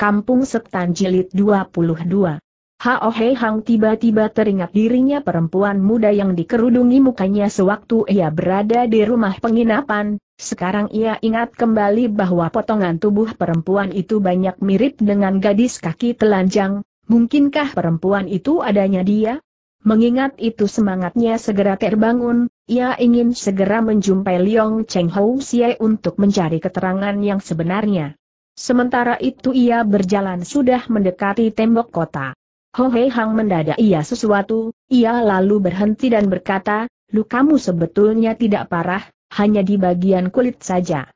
Kampung Setan Jilid 22 Hao Hei Hang tiba-tiba teringat dirinya perempuan muda yang dikerudungi mukanya sewaktu ia berada di rumah penginapan, sekarang ia ingat kembali bahwa potongan tubuh perempuan itu banyak mirip dengan gadis kaki telanjang, mungkinkah perempuan itu adanya dia? Mengingat itu semangatnya segera terbangun, ia ingin segera menjumpai Liong Cheng Hou Xie untuk mencari keterangan yang sebenarnya. Sementara itu ia berjalan sudah mendekati tembok kota. Hei Hang mendadak ia sesuatu, ia lalu berhenti dan berkata, lukamu sebetulnya tidak parah, hanya di bagian kulit saja.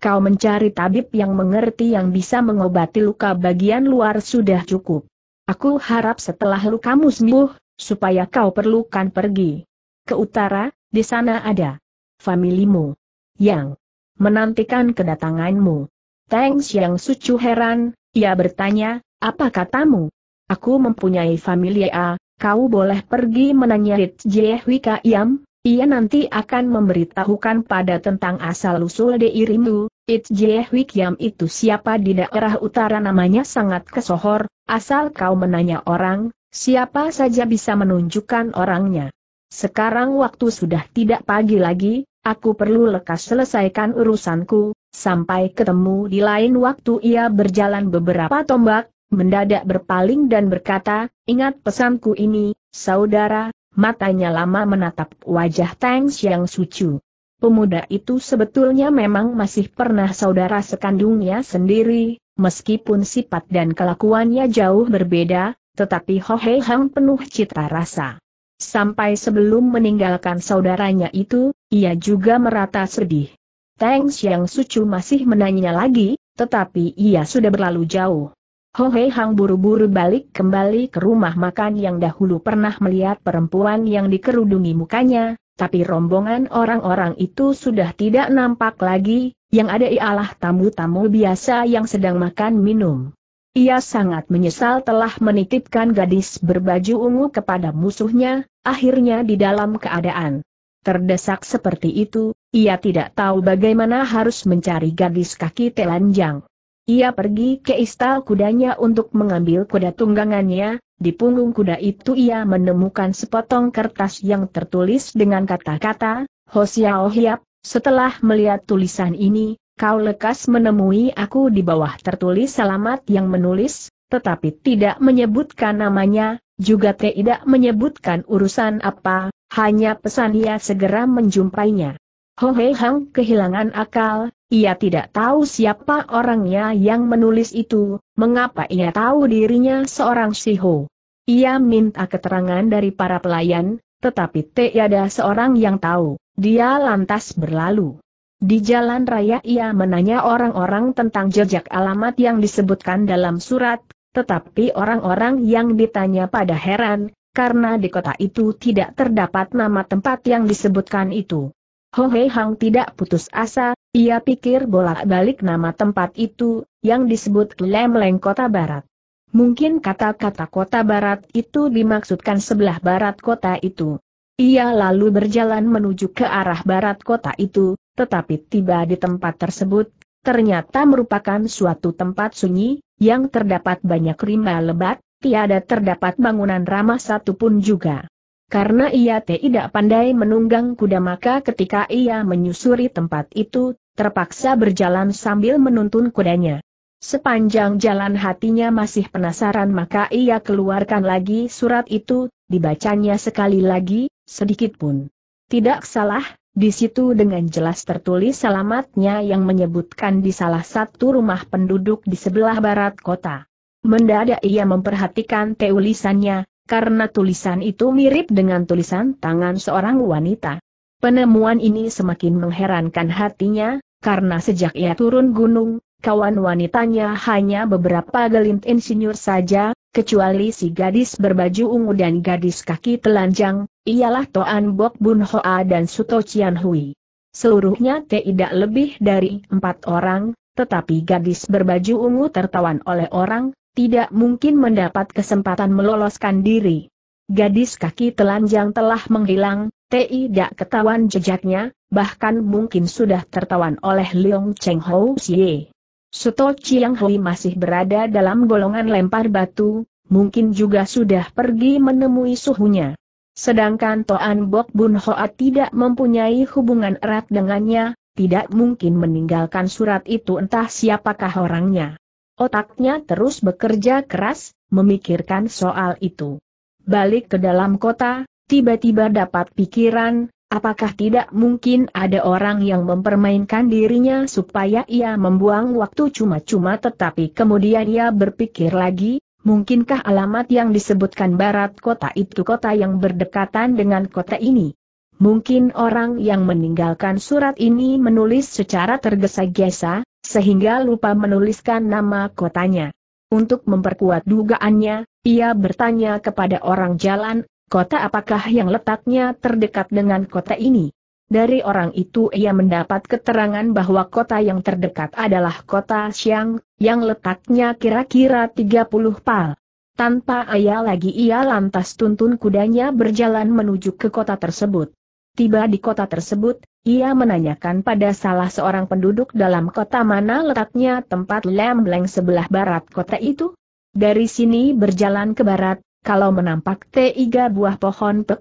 Kau mencari tabib yang mengerti yang bisa mengobati luka bagian luar sudah cukup. Aku harap setelah lukamu sembuh, supaya kau perlukan pergi. Ke utara, di sana ada familimu yang menantikan kedatanganmu. Tang Xiang Sucu heran, ia bertanya, apa katamu? Aku mempunyai familia A, kau boleh pergi menanya menanyai Jiehui Iam, ia nanti akan memberitahukan pada tentang asal-usul dirimu, It Jiehui Yam itu siapa di daerah utara namanya sangat kesohor, asal kau menanya orang, siapa saja bisa menunjukkan orangnya. Sekarang waktu sudah tidak pagi lagi, Aku perlu lekas selesaikan urusanku, sampai ketemu di lain waktu ia berjalan beberapa tombak, mendadak berpaling dan berkata, ingat pesanku ini, saudara, matanya lama menatap wajah Tang yang Sucu. Pemuda itu sebetulnya memang masih pernah saudara sekandungnya sendiri, meskipun sifat dan kelakuannya jauh berbeda, tetapi Ho Hei Hang penuh cita rasa. Sampai sebelum meninggalkan saudaranya itu, ia juga merata sedih. Teng Xiang Sucu masih menanya lagi, tetapi ia sudah berlalu jauh. Ho Hei Hang buru-buru balik kembali ke rumah makan yang dahulu pernah melihat perempuan yang dikerudungi mukanya, tapi rombongan orang-orang itu sudah tidak nampak lagi, yang ada ialah tamu-tamu biasa yang sedang makan minum. Ia sangat menyesal telah menitipkan gadis berbaju ungu kepada musuhnya, akhirnya di dalam keadaan terdesak seperti itu, ia tidak tahu bagaimana harus mencari gadis kaki telanjang. Ia pergi ke istal kudanya untuk mengambil kuda tunggangannya, di punggung kuda itu ia menemukan sepotong kertas yang tertulis dengan kata-kata, Hosiao Hiap, setelah melihat tulisan ini, kau lekas menemui aku di bawah tertulis selamat yang menulis, tetapi tidak menyebutkan namanya, juga tidak menyebutkan urusan apa, hanya pesan ia segera menjumpainya. Ho Hei Hang kehilangan akal, ia tidak tahu siapa orangnya yang menulis itu, mengapa ia tahu dirinya seorang Siho. Ia minta keterangan dari para pelayan, tetapi tiada seorang yang tahu, dia lantas berlalu. Di jalan raya ia menanya orang-orang tentang jejak alamat yang disebutkan dalam surat, tetapi orang-orang yang ditanya pada heran, karena di kota itu tidak terdapat nama tempat yang disebutkan itu. Ho Hei Hang tidak putus asa, ia pikir bolak-balik nama tempat itu, yang disebut Lemleng Kota Barat. Mungkin kata-kata kota barat itu dimaksudkan sebelah barat kota itu. Ia lalu berjalan menuju ke arah barat kota itu, tetapi tiba di tempat tersebut, ternyata merupakan suatu tempat sunyi, yang terdapat banyak rimba lebat, tiada terdapat bangunan ramah satupun juga. Karena ia tidak pandai menunggang kuda maka ketika ia menyusuri tempat itu, terpaksa berjalan sambil menuntun kudanya. Sepanjang jalan hatinya masih penasaran maka ia keluarkan lagi surat itu, dibacanya sekali lagi, Sedikit pun. Tidak salah, di situ dengan jelas tertulis alamatnya yang menyebutkan di salah satu rumah penduduk di sebelah barat kota. Mendadak ia memperhatikan tulisannya, karena tulisan itu mirip dengan tulisan tangan seorang wanita. Penemuan ini semakin mengherankan hatinya, karena sejak ia turun gunung, kawan wanitanya hanya beberapa gelint insinyur saja, kecuali si gadis berbaju ungu dan gadis kaki telanjang, ialah Toan Bok Bun Hoa dan Suto Cian Hui. Seluruhnya tidak lebih dari empat orang, tetapi gadis berbaju ungu tertawan oleh orang, tidak mungkin mendapat kesempatan meloloskan diri. Gadis kaki telanjang telah menghilang, tidak ketahuan jejaknya, bahkan mungkin sudah tertawan oleh Leong Cheng Ho Xie. Suto Chiang Hui masih berada dalam golongan lempar batu, mungkin juga sudah pergi menemui suhunya. Sedangkan Toan Bok Bun Hoa tidak mempunyai hubungan erat dengannya, tidak mungkin meninggalkan surat itu entah siapakah orangnya. Otaknya terus bekerja keras, memikirkan soal itu. Balik ke dalam kota, tiba-tiba dapat pikiran, Apakah tidak mungkin ada orang yang mempermainkan dirinya supaya ia membuang waktu cuma-cuma tetapi kemudian ia berpikir lagi, mungkinkah alamat yang disebutkan barat kota itu kota yang berdekatan dengan kota ini? Mungkin orang yang meninggalkan surat ini menulis secara tergesa-gesa, sehingga lupa menuliskan nama kotanya. Untuk memperkuat dugaannya, ia bertanya kepada orang jalan, Kota apakah yang letaknya terdekat dengan kota ini? Dari orang itu ia mendapat keterangan bahwa kota yang terdekat adalah kota Xiang, yang letaknya kira-kira 30 pal. Tanpa ayah lagi ia lantas tuntun kudanya berjalan menuju ke kota tersebut. Tiba di kota tersebut, ia menanyakan pada salah seorang penduduk dalam kota mana letaknya tempat Lembleng sebelah barat kota itu. Dari sini berjalan ke barat, kalau menampak tiga buah pohon pek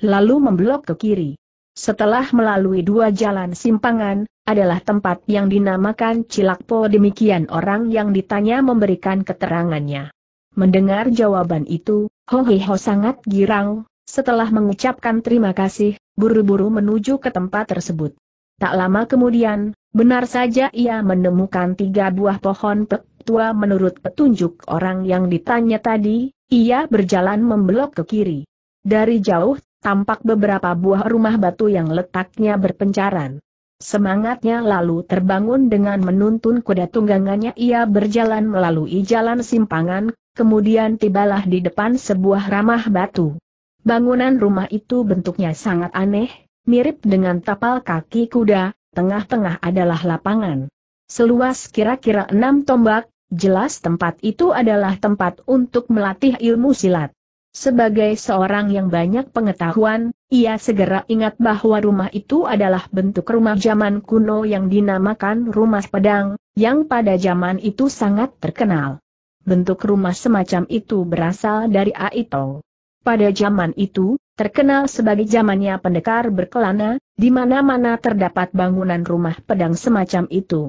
lalu memblok ke kiri. Setelah melalui dua jalan simpangan, adalah tempat yang dinamakan Cilakpo demikian orang yang ditanya memberikan keterangannya. Mendengar jawaban itu, Ho Hei Ho sangat girang, setelah mengucapkan terima kasih, buru-buru menuju ke tempat tersebut. Tak lama kemudian, benar saja ia menemukan tiga buah pohon pek tua menurut petunjuk orang yang ditanya tadi, ia berjalan membelok ke kiri. Dari jauh, tampak beberapa buah rumah batu yang letaknya berpencaran. Semangatnya lalu terbangun dengan menuntun kuda tunggangannya ia berjalan melalui jalan simpangan, kemudian tibalah di depan sebuah ramah batu. Bangunan rumah itu bentuknya sangat aneh, mirip dengan tapal kaki kuda, tengah-tengah adalah lapangan. Seluas kira-kira enam tombak, Jelas tempat itu adalah tempat untuk melatih ilmu silat. Sebagai seorang yang banyak pengetahuan, ia segera ingat bahwa rumah itu adalah bentuk rumah zaman kuno yang dinamakan rumah pedang, yang pada zaman itu sangat terkenal. Bentuk rumah semacam itu berasal dari Aito. Pada zaman itu, terkenal sebagai zamannya pendekar berkelana, di mana-mana terdapat bangunan rumah pedang semacam itu.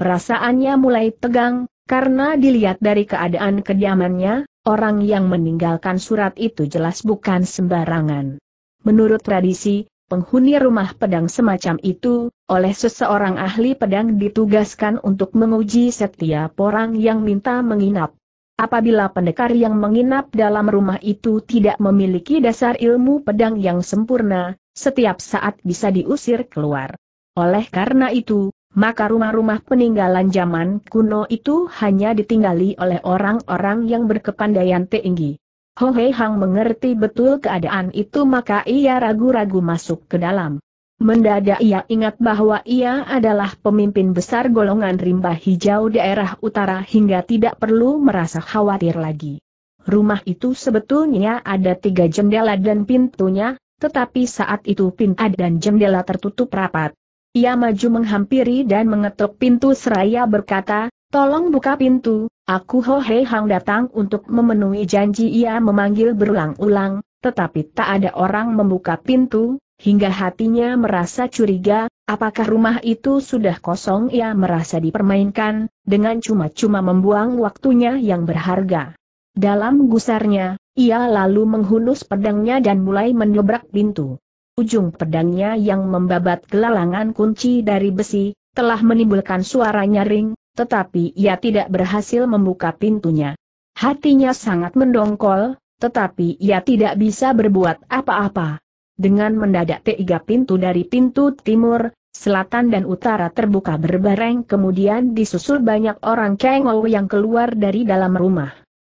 Perasaannya mulai tegang, karena dilihat dari keadaan kediamannya, orang yang meninggalkan surat itu jelas bukan sembarangan. Menurut tradisi, penghuni rumah pedang semacam itu, oleh seseorang ahli pedang ditugaskan untuk menguji setiap orang yang minta menginap. Apabila pendekar yang menginap dalam rumah itu tidak memiliki dasar ilmu pedang yang sempurna, setiap saat bisa diusir keluar. Oleh karena itu, maka rumah-rumah peninggalan zaman kuno itu hanya ditinggali oleh orang-orang yang berkepandaian tinggi. Ho Hei Hang mengerti betul keadaan itu maka ia ragu-ragu masuk ke dalam. Mendadak ia ingat bahwa ia adalah pemimpin besar golongan rimba hijau daerah utara hingga tidak perlu merasa khawatir lagi. Rumah itu sebetulnya ada tiga jendela dan pintunya, tetapi saat itu pintu dan jendela tertutup rapat. Ia maju menghampiri dan mengetuk pintu seraya berkata, Tolong buka pintu, aku Ho Hei Hang datang untuk memenuhi janji ia memanggil berulang-ulang, tetapi tak ada orang membuka pintu, hingga hatinya merasa curiga, apakah rumah itu sudah kosong ia merasa dipermainkan, dengan cuma-cuma membuang waktunya yang berharga. Dalam gusarnya, ia lalu menghunus pedangnya dan mulai mendobrak pintu ujung pedangnya yang membabat gelalangan kunci dari besi, telah menimbulkan suara nyaring, tetapi ia tidak berhasil membuka pintunya. Hatinya sangat mendongkol, tetapi ia tidak bisa berbuat apa-apa. Dengan mendadak tiga pintu dari pintu timur, selatan dan utara terbuka berbareng kemudian disusul banyak orang kengol yang keluar dari dalam rumah.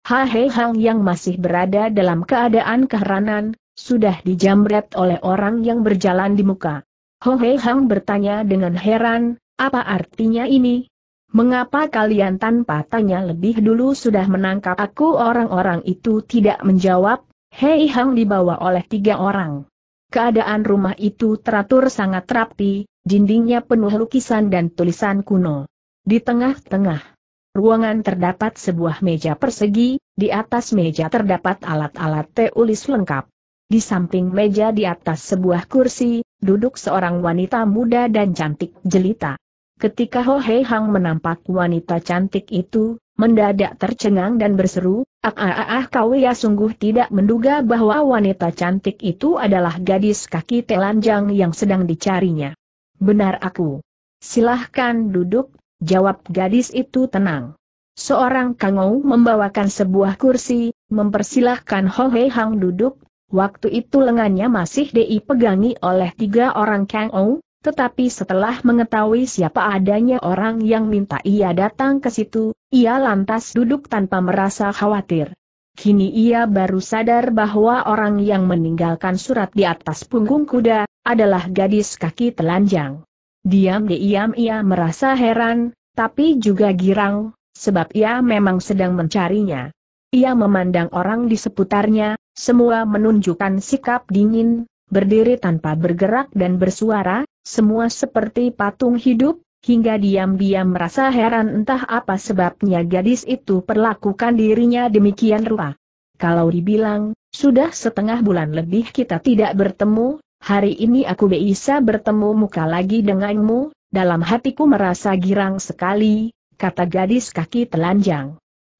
Hahe Hang yang masih berada dalam keadaan keheranan, sudah dijamret oleh orang yang berjalan di muka. Ho Hei Hang bertanya dengan heran, apa artinya ini? Mengapa kalian tanpa tanya lebih dulu sudah menangkap aku orang-orang itu tidak menjawab? Hei Hang dibawa oleh tiga orang. Keadaan rumah itu teratur sangat rapi, dindingnya penuh lukisan dan tulisan kuno. Di tengah-tengah ruangan terdapat sebuah meja persegi, di atas meja terdapat alat-alat teulis lengkap. Di samping meja di atas sebuah kursi, duduk seorang wanita muda dan cantik jelita. Ketika Ho Hei Hang menampak wanita cantik itu, mendadak tercengang dan berseru, ah, ah ah ah kau ya sungguh tidak menduga bahwa wanita cantik itu adalah gadis kaki telanjang yang sedang dicarinya. Benar aku. Silahkan duduk, jawab gadis itu tenang. Seorang kangou membawakan sebuah kursi, mempersilahkan Ho Hei Hang duduk, Waktu itu lengannya masih dipegangi oleh tiga orang Kang Ou, tetapi setelah mengetahui siapa adanya orang yang minta ia datang ke situ, ia lantas duduk tanpa merasa khawatir. Kini ia baru sadar bahwa orang yang meninggalkan surat di atas punggung kuda, adalah gadis kaki telanjang. Diam-diam ia merasa heran, tapi juga girang, sebab ia memang sedang mencarinya. Ia memandang orang di seputarnya, semua menunjukkan sikap dingin, berdiri tanpa bergerak dan bersuara, semua seperti patung hidup, hingga diam-diam merasa heran entah apa sebabnya gadis itu perlakukan dirinya demikian rupa. Kalau dibilang, sudah setengah bulan lebih kita tidak bertemu, hari ini aku bisa bertemu muka lagi denganmu, dalam hatiku merasa girang sekali, kata gadis kaki telanjang.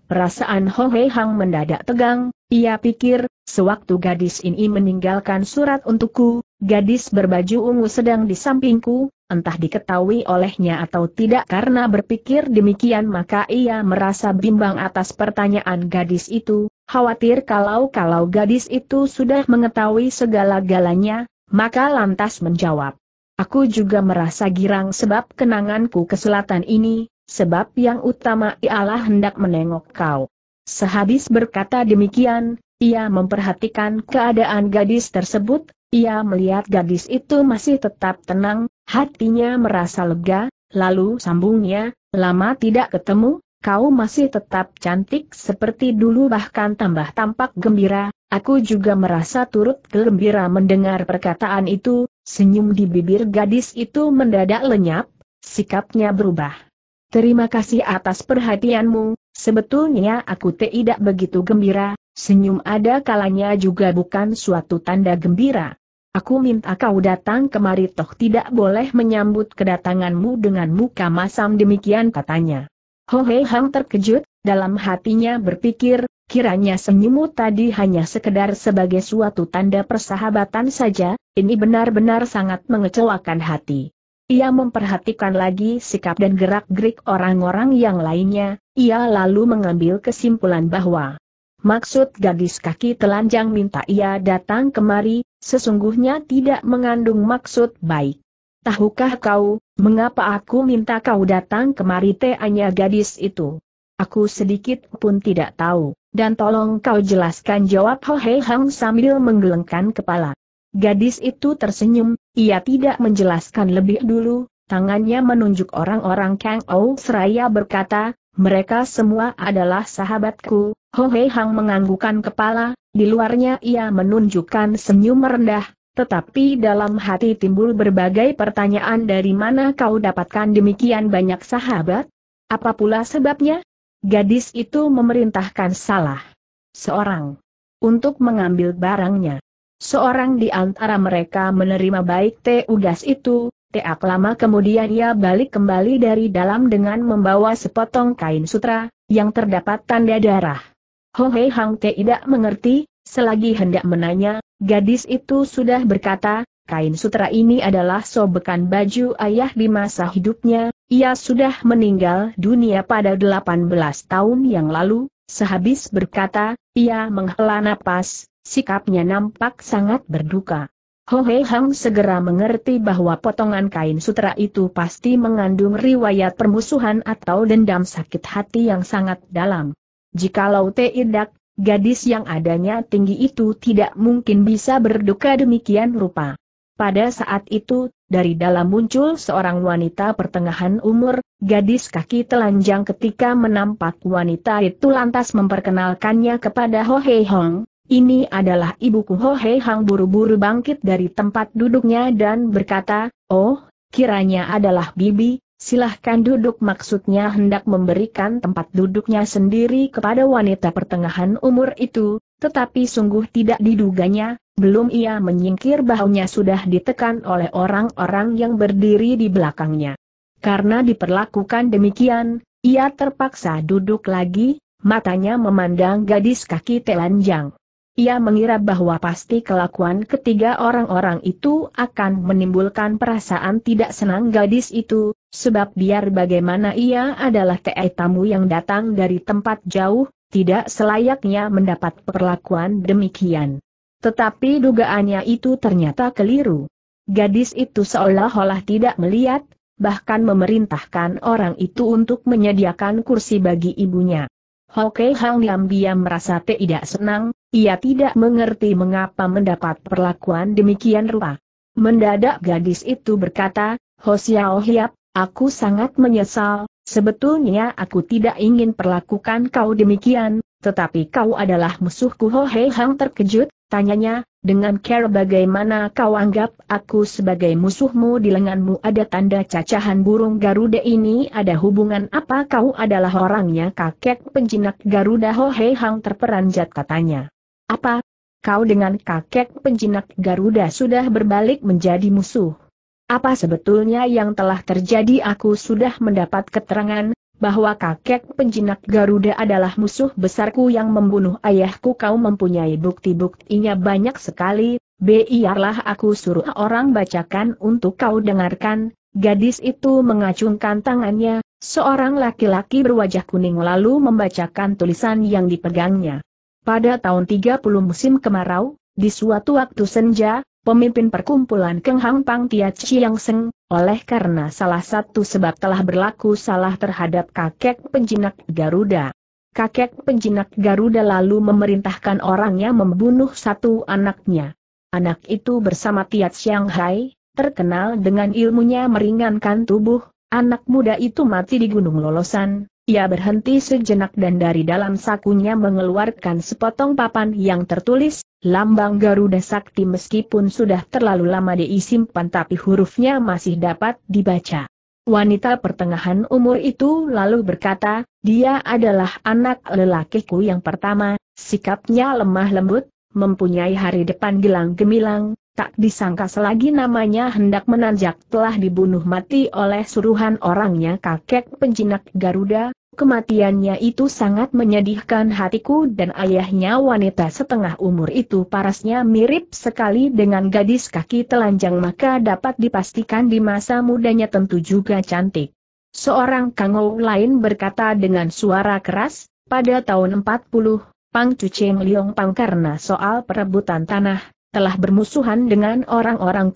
Perasaan Ho Hei Hang mendadak tegang, ia pikir, sewaktu gadis ini meninggalkan surat untukku, gadis berbaju ungu sedang di sampingku, entah diketahui olehnya atau tidak karena berpikir demikian maka ia merasa bimbang atas pertanyaan gadis itu, khawatir kalau-kalau gadis itu sudah mengetahui segala-galanya, maka lantas menjawab. Aku juga merasa girang sebab kenanganku ke selatan ini, sebab yang utama ialah hendak menengok kau. Sehabis berkata demikian, ia memperhatikan keadaan gadis tersebut, ia melihat gadis itu masih tetap tenang, hatinya merasa lega, lalu sambungnya, lama tidak ketemu, kau masih tetap cantik seperti dulu bahkan tambah tampak gembira, aku juga merasa turut gembira mendengar perkataan itu, senyum di bibir gadis itu mendadak lenyap, sikapnya berubah. Terima kasih atas perhatianmu, sebetulnya aku tidak begitu gembira, senyum ada kalanya juga bukan suatu tanda gembira. Aku minta kau datang kemari toh tidak boleh menyambut kedatanganmu dengan muka masam demikian katanya. Ho Hei Hang terkejut, dalam hatinya berpikir, kiranya senyummu tadi hanya sekedar sebagai suatu tanda persahabatan saja, ini benar-benar sangat mengecewakan hati. Ia memperhatikan lagi sikap dan gerak-gerik orang-orang yang lainnya, ia lalu mengambil kesimpulan bahwa maksud gadis kaki telanjang minta ia datang kemari, sesungguhnya tidak mengandung maksud baik. Tahukah kau, mengapa aku minta kau datang kemari teanya gadis itu? Aku sedikit pun tidak tahu, dan tolong kau jelaskan jawab Ho Hei Hang sambil menggelengkan kepala. Gadis itu tersenyum, ia tidak menjelaskan lebih dulu, tangannya menunjuk orang-orang Kang Ou seraya berkata, mereka semua adalah sahabatku, Ho Hei Hang menganggukan kepala, di luarnya ia menunjukkan senyum rendah, tetapi dalam hati timbul berbagai pertanyaan dari mana kau dapatkan demikian banyak sahabat? Apa pula sebabnya? Gadis itu memerintahkan salah. Seorang. Untuk mengambil barangnya. Seorang di antara mereka menerima baik teh ugas itu, teak lama kemudian ia balik kembali dari dalam dengan membawa sepotong kain sutra, yang terdapat tanda darah. Ho Hei Hang Te tidak mengerti, selagi hendak menanya, gadis itu sudah berkata, kain sutra ini adalah sobekan baju ayah di masa hidupnya, ia sudah meninggal dunia pada 18 tahun yang lalu, sehabis berkata, ia menghela napas, Sikapnya nampak sangat berduka. Ho Hei Hang segera mengerti bahwa potongan kain sutra itu pasti mengandung riwayat permusuhan atau dendam sakit hati yang sangat dalam. Jikalau tidak, gadis yang adanya tinggi itu tidak mungkin bisa berduka demikian rupa. Pada saat itu, dari dalam muncul seorang wanita pertengahan umur, gadis kaki telanjang ketika menampak wanita itu lantas memperkenalkannya kepada Ho Hei Hong, ini adalah ibuku Ho Hei Hang buru-buru bangkit dari tempat duduknya dan berkata, Oh, kiranya adalah bibi, silahkan duduk maksudnya hendak memberikan tempat duduknya sendiri kepada wanita pertengahan umur itu, tetapi sungguh tidak diduganya, belum ia menyingkir bahunya sudah ditekan oleh orang-orang yang berdiri di belakangnya. Karena diperlakukan demikian, ia terpaksa duduk lagi, matanya memandang gadis kaki telanjang. Ia mengira bahwa pasti kelakuan ketiga orang-orang itu akan menimbulkan perasaan tidak senang gadis itu, sebab biar bagaimana ia adalah TE tamu yang datang dari tempat jauh, tidak selayaknya mendapat perlakuan demikian. Tetapi dugaannya itu ternyata keliru. Gadis itu seolah-olah tidak melihat, bahkan memerintahkan orang itu untuk menyediakan kursi bagi ibunya. Hoke Hang diam merasa tidak senang, ia tidak mengerti mengapa mendapat perlakuan demikian rupa. Mendadak gadis itu berkata, Ho Xiao Hiap, aku sangat menyesal, sebetulnya aku tidak ingin perlakukan kau demikian, tetapi kau adalah musuhku Ho Hohei Hang terkejut, tanyanya, dengan care bagaimana kau anggap aku sebagai musuhmu di lenganmu ada tanda cacahan burung Garuda ini ada hubungan apa kau adalah orangnya kakek penjinak Garuda Ho Hei Hang terperanjat katanya. Apa? Kau dengan kakek penjinak Garuda sudah berbalik menjadi musuh. Apa sebetulnya yang telah terjadi aku sudah mendapat keterangan, bahwa kakek penjinak Garuda adalah musuh besarku yang membunuh ayahku kau mempunyai bukti-buktinya banyak sekali, biarlah aku suruh orang bacakan untuk kau dengarkan, gadis itu mengacungkan tangannya, seorang laki-laki berwajah kuning lalu membacakan tulisan yang dipegangnya. Pada tahun 30 musim kemarau, di suatu waktu senja, pemimpin perkumpulan Keng Hang Pang Tia Chiang Seng, oleh karena salah satu sebab telah berlaku salah terhadap kakek penjinak Garuda. Kakek penjinak Garuda lalu memerintahkan orangnya membunuh satu anaknya. Anak itu bersama Tiat hai, terkenal dengan ilmunya meringankan tubuh, anak muda itu mati di Gunung Lolosan, ia berhenti sejenak dan dari dalam sakunya mengeluarkan sepotong papan yang tertulis, lambang Garuda Sakti meskipun sudah terlalu lama disimpan tapi hurufnya masih dapat dibaca. Wanita pertengahan umur itu lalu berkata, dia adalah anak lelakiku yang pertama, sikapnya lemah lembut, mempunyai hari depan gelang gemilang, tak disangka selagi namanya hendak menanjak telah dibunuh mati oleh suruhan orangnya kakek penjinak Garuda, kematiannya itu sangat menyedihkan hatiku dan ayahnya wanita setengah umur itu parasnya mirip sekali dengan gadis kaki telanjang maka dapat dipastikan di masa mudanya tentu juga cantik. Seorang kango lain berkata dengan suara keras, pada tahun 40, Pang Cuceng Liong Pang karena soal perebutan tanah, telah bermusuhan dengan orang-orang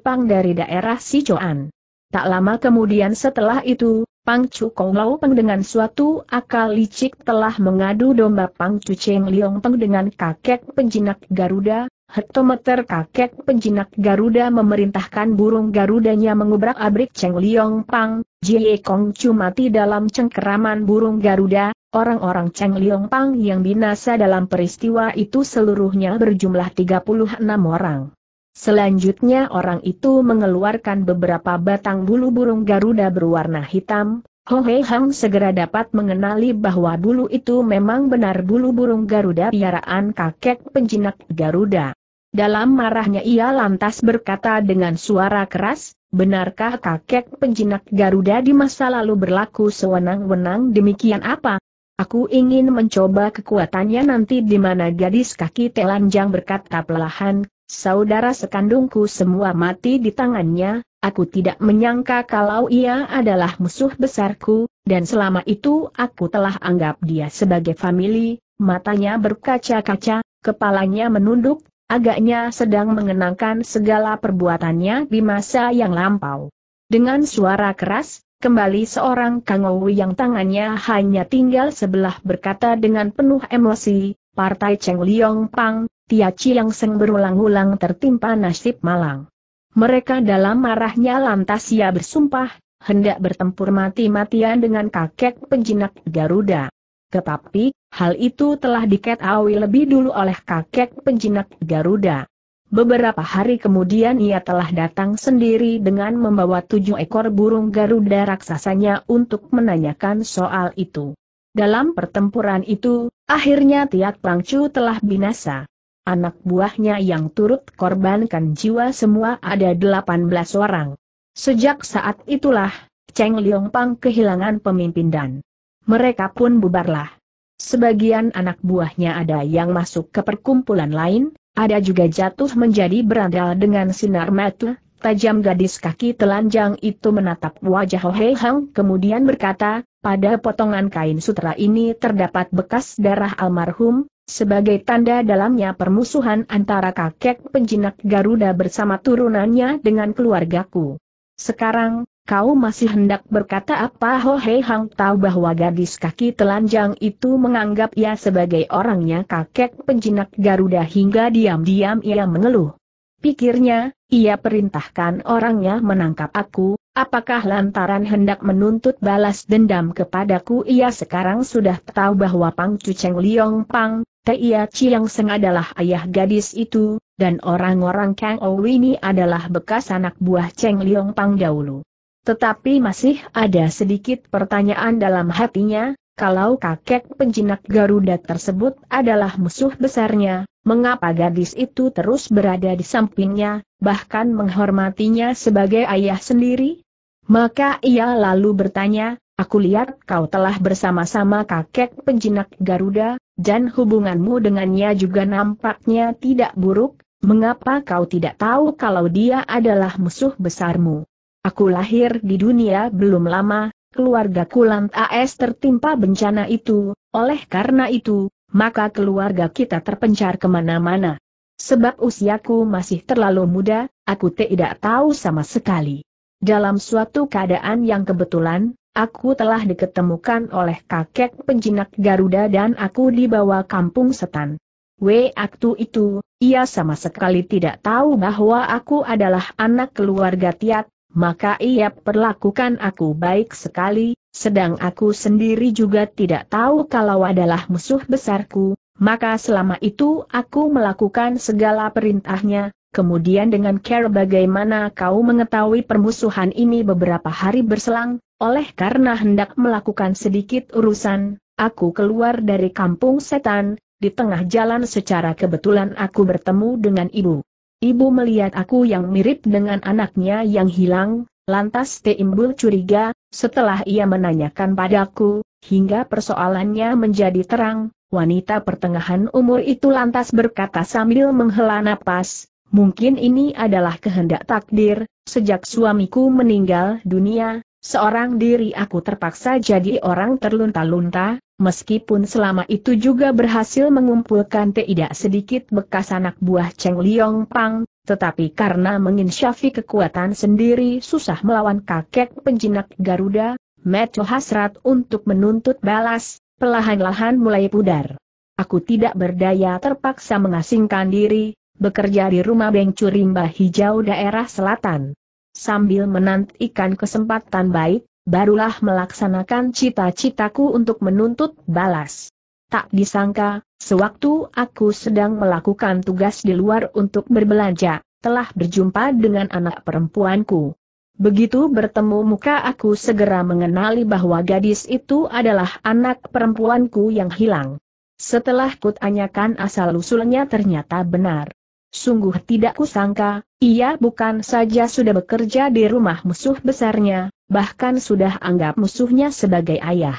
Pang dari daerah Sichuan. Tak lama kemudian setelah itu, Pang Chu Kowlopang dengan suatu akal licik telah mengadu domba Pang Chu Cheng Liong Peng dengan kakek penjinak Garuda, Hektometer kakek penjinak Garuda memerintahkan burung Garudanya mengubrak abrik Cheng Liong Pang, Jie Kong Chu mati dalam cengkeraman burung Garuda, Orang-orang Cheng Liong Pang yang binasa dalam peristiwa itu seluruhnya berjumlah 36 orang. Selanjutnya orang itu mengeluarkan beberapa batang bulu burung Garuda berwarna hitam, Ho He Hang segera dapat mengenali bahwa bulu itu memang benar bulu burung Garuda piaraan kakek penjinak Garuda. Dalam marahnya ia lantas berkata dengan suara keras, benarkah kakek penjinak Garuda di masa lalu berlaku sewenang-wenang demikian apa? Aku ingin mencoba kekuatannya nanti di mana gadis kaki telanjang berkata pelahan, saudara sekandungku semua mati di tangannya, aku tidak menyangka kalau ia adalah musuh besarku, dan selama itu aku telah anggap dia sebagai famili, matanya berkaca-kaca, kepalanya menunduk, agaknya sedang mengenangkan segala perbuatannya di masa yang lampau. Dengan suara keras, Kembali seorang Kangowu yang tangannya hanya tinggal sebelah berkata dengan penuh emosi, Partai Cheng Liong Pang, Tia Chiang Seng berulang-ulang tertimpa nasib malang. Mereka dalam marahnya lantas ia bersumpah, hendak bertempur mati-matian dengan kakek penjinak Garuda. Tetapi, hal itu telah diketahui lebih dulu oleh kakek penjinak Garuda. Beberapa hari kemudian ia telah datang sendiri dengan membawa tujuh ekor burung Garuda raksasanya untuk menanyakan soal itu. Dalam pertempuran itu, akhirnya Tiat Pangcu telah binasa. Anak buahnya yang turut korbankan jiwa semua ada 18 orang. Sejak saat itulah, Cheng Liong Pang kehilangan pemimpin dan mereka pun bubarlah. Sebagian anak buahnya ada yang masuk ke perkumpulan lain, ada juga jatuh menjadi berandal dengan sinar mata, tajam gadis kaki telanjang itu menatap wajah Ho Hei Hang kemudian berkata, pada potongan kain sutra ini terdapat bekas darah almarhum, sebagai tanda dalamnya permusuhan antara kakek penjinak Garuda bersama turunannya dengan keluargaku. Sekarang, Kau masih hendak berkata apa Ho Hei Hang tahu bahwa gadis kaki telanjang itu menganggap ia sebagai orangnya kakek penjinak Garuda hingga diam-diam ia mengeluh. Pikirnya, ia perintahkan orangnya menangkap aku, apakah lantaran hendak menuntut balas dendam kepadaku ia sekarang sudah tahu bahwa Pang Cuceng Liong Pang, Tia Chiang Seng adalah ayah gadis itu, dan orang-orang Kang Owini ini adalah bekas anak buah Cheng Liong Pang dahulu. Tetapi masih ada sedikit pertanyaan dalam hatinya, kalau kakek penjinak Garuda tersebut adalah musuh besarnya, mengapa gadis itu terus berada di sampingnya, bahkan menghormatinya sebagai ayah sendiri? Maka ia lalu bertanya, aku lihat kau telah bersama-sama kakek penjinak Garuda, dan hubunganmu dengannya juga nampaknya tidak buruk, mengapa kau tidak tahu kalau dia adalah musuh besarmu? Aku lahir di dunia belum lama, keluarga keluargaku lantas tertimpa bencana itu, oleh karena itu, maka keluarga kita terpencar kemana-mana. Sebab usiaku masih terlalu muda, aku tidak tahu sama sekali. Dalam suatu keadaan yang kebetulan, aku telah diketemukan oleh kakek penjinak Garuda dan aku dibawa kampung setan. Waktu itu, ia sama sekali tidak tahu bahwa aku adalah anak keluarga Tiat, maka ia perlakukan aku baik sekali, sedang aku sendiri juga tidak tahu kalau adalah musuh besarku, maka selama itu aku melakukan segala perintahnya, kemudian dengan care bagaimana kau mengetahui permusuhan ini beberapa hari berselang, oleh karena hendak melakukan sedikit urusan, aku keluar dari kampung setan, di tengah jalan secara kebetulan aku bertemu dengan ibu. Ibu melihat aku yang mirip dengan anaknya yang hilang, lantas timbul curiga, setelah ia menanyakan padaku, hingga persoalannya menjadi terang, wanita pertengahan umur itu lantas berkata sambil menghela napas, mungkin ini adalah kehendak takdir, sejak suamiku meninggal dunia, seorang diri aku terpaksa jadi orang terlunta-lunta, meskipun selama itu juga berhasil mengumpulkan tidak sedikit bekas anak buah Cheng Liong Pang, tetapi karena menginsyafi kekuatan sendiri susah melawan kakek penjinak Garuda, Meto hasrat untuk menuntut balas, pelahan-lahan mulai pudar. Aku tidak berdaya terpaksa mengasingkan diri, bekerja di rumah Beng Curimba Hijau daerah selatan. Sambil menantikan kesempatan baik, barulah melaksanakan cita-citaku untuk menuntut balas. Tak disangka, sewaktu aku sedang melakukan tugas di luar untuk berbelanja, telah berjumpa dengan anak perempuanku. Begitu bertemu muka aku segera mengenali bahwa gadis itu adalah anak perempuanku yang hilang. Setelah kutanyakan asal-usulnya ternyata benar. Sungguh tidak kusangka, ia bukan saja sudah bekerja di rumah musuh besarnya, bahkan sudah anggap musuhnya sebagai ayah.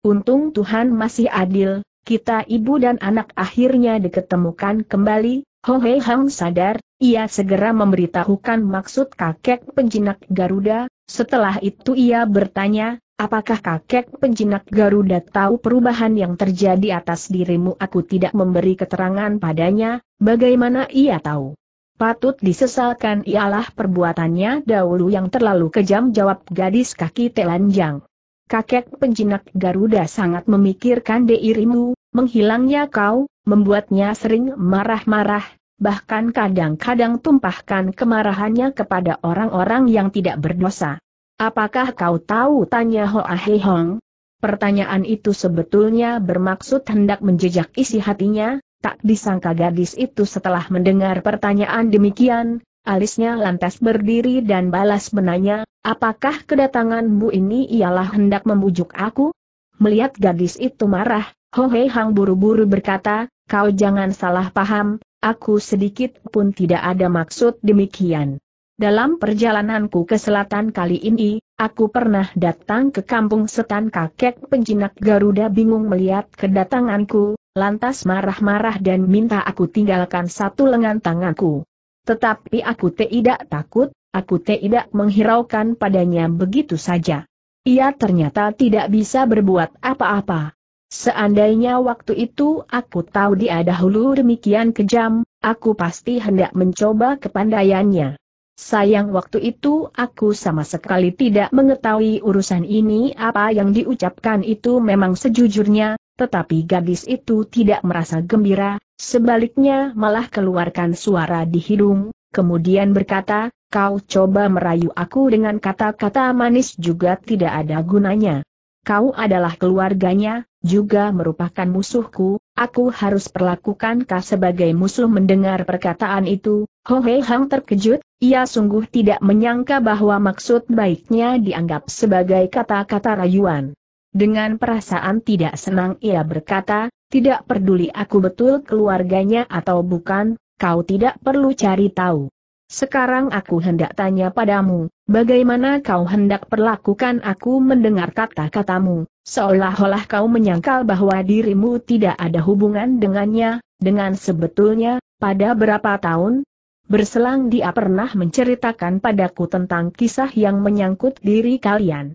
Untung Tuhan masih adil, kita ibu dan anak akhirnya diketemukan kembali, Ho Hei Hang sadar, ia segera memberitahukan maksud kakek penjinak Garuda, setelah itu ia bertanya, apakah kakek penjinak Garuda tahu perubahan yang terjadi atas dirimu? Aku tidak memberi keterangan padanya, bagaimana ia tahu? Patut disesalkan ialah perbuatannya dahulu yang terlalu kejam jawab gadis kaki telanjang. Kakek penjinak Garuda sangat memikirkan dirimu, menghilangnya kau, membuatnya sering marah-marah, bahkan kadang-kadang tumpahkan kemarahannya kepada orang-orang yang tidak berdosa. Apakah kau tahu tanya Hoa Ah Hong? Pertanyaan itu sebetulnya bermaksud hendak menjejak isi hatinya, Tak disangka gadis itu setelah mendengar pertanyaan demikian, alisnya lantas berdiri dan balas menanya, apakah kedatanganmu ini ialah hendak membujuk aku? Melihat gadis itu marah, Hohei Hang buru-buru berkata, kau jangan salah paham, aku sedikit pun tidak ada maksud demikian. Dalam perjalananku ke selatan kali ini, aku pernah datang ke kampung setan kakek penjinak Garuda bingung melihat kedatanganku, lantas marah-marah dan minta aku tinggalkan satu lengan tanganku. Tetapi aku tidak takut, aku tidak menghiraukan padanya begitu saja. Ia ternyata tidak bisa berbuat apa-apa. Seandainya waktu itu aku tahu dia dahulu demikian kejam, aku pasti hendak mencoba kepandaiannya. Sayang waktu itu aku sama sekali tidak mengetahui urusan ini apa yang diucapkan itu memang sejujurnya, tetapi gadis itu tidak merasa gembira, sebaliknya malah keluarkan suara di hidung, kemudian berkata, kau coba merayu aku dengan kata-kata manis juga tidak ada gunanya. Kau adalah keluarganya, juga merupakan musuhku, aku harus perlakukan kau sebagai musuh mendengar perkataan itu, Ho Hei Hang terkejut, ia sungguh tidak menyangka bahwa maksud baiknya dianggap sebagai kata-kata rayuan. Dengan perasaan tidak senang ia berkata, tidak peduli aku betul keluarganya atau bukan, kau tidak perlu cari tahu. Sekarang aku hendak tanya padamu, bagaimana kau hendak perlakukan aku mendengar kata-katamu, seolah-olah kau menyangkal bahwa dirimu tidak ada hubungan dengannya, dengan sebetulnya, pada berapa tahun? Berselang dia pernah menceritakan padaku tentang kisah yang menyangkut diri kalian.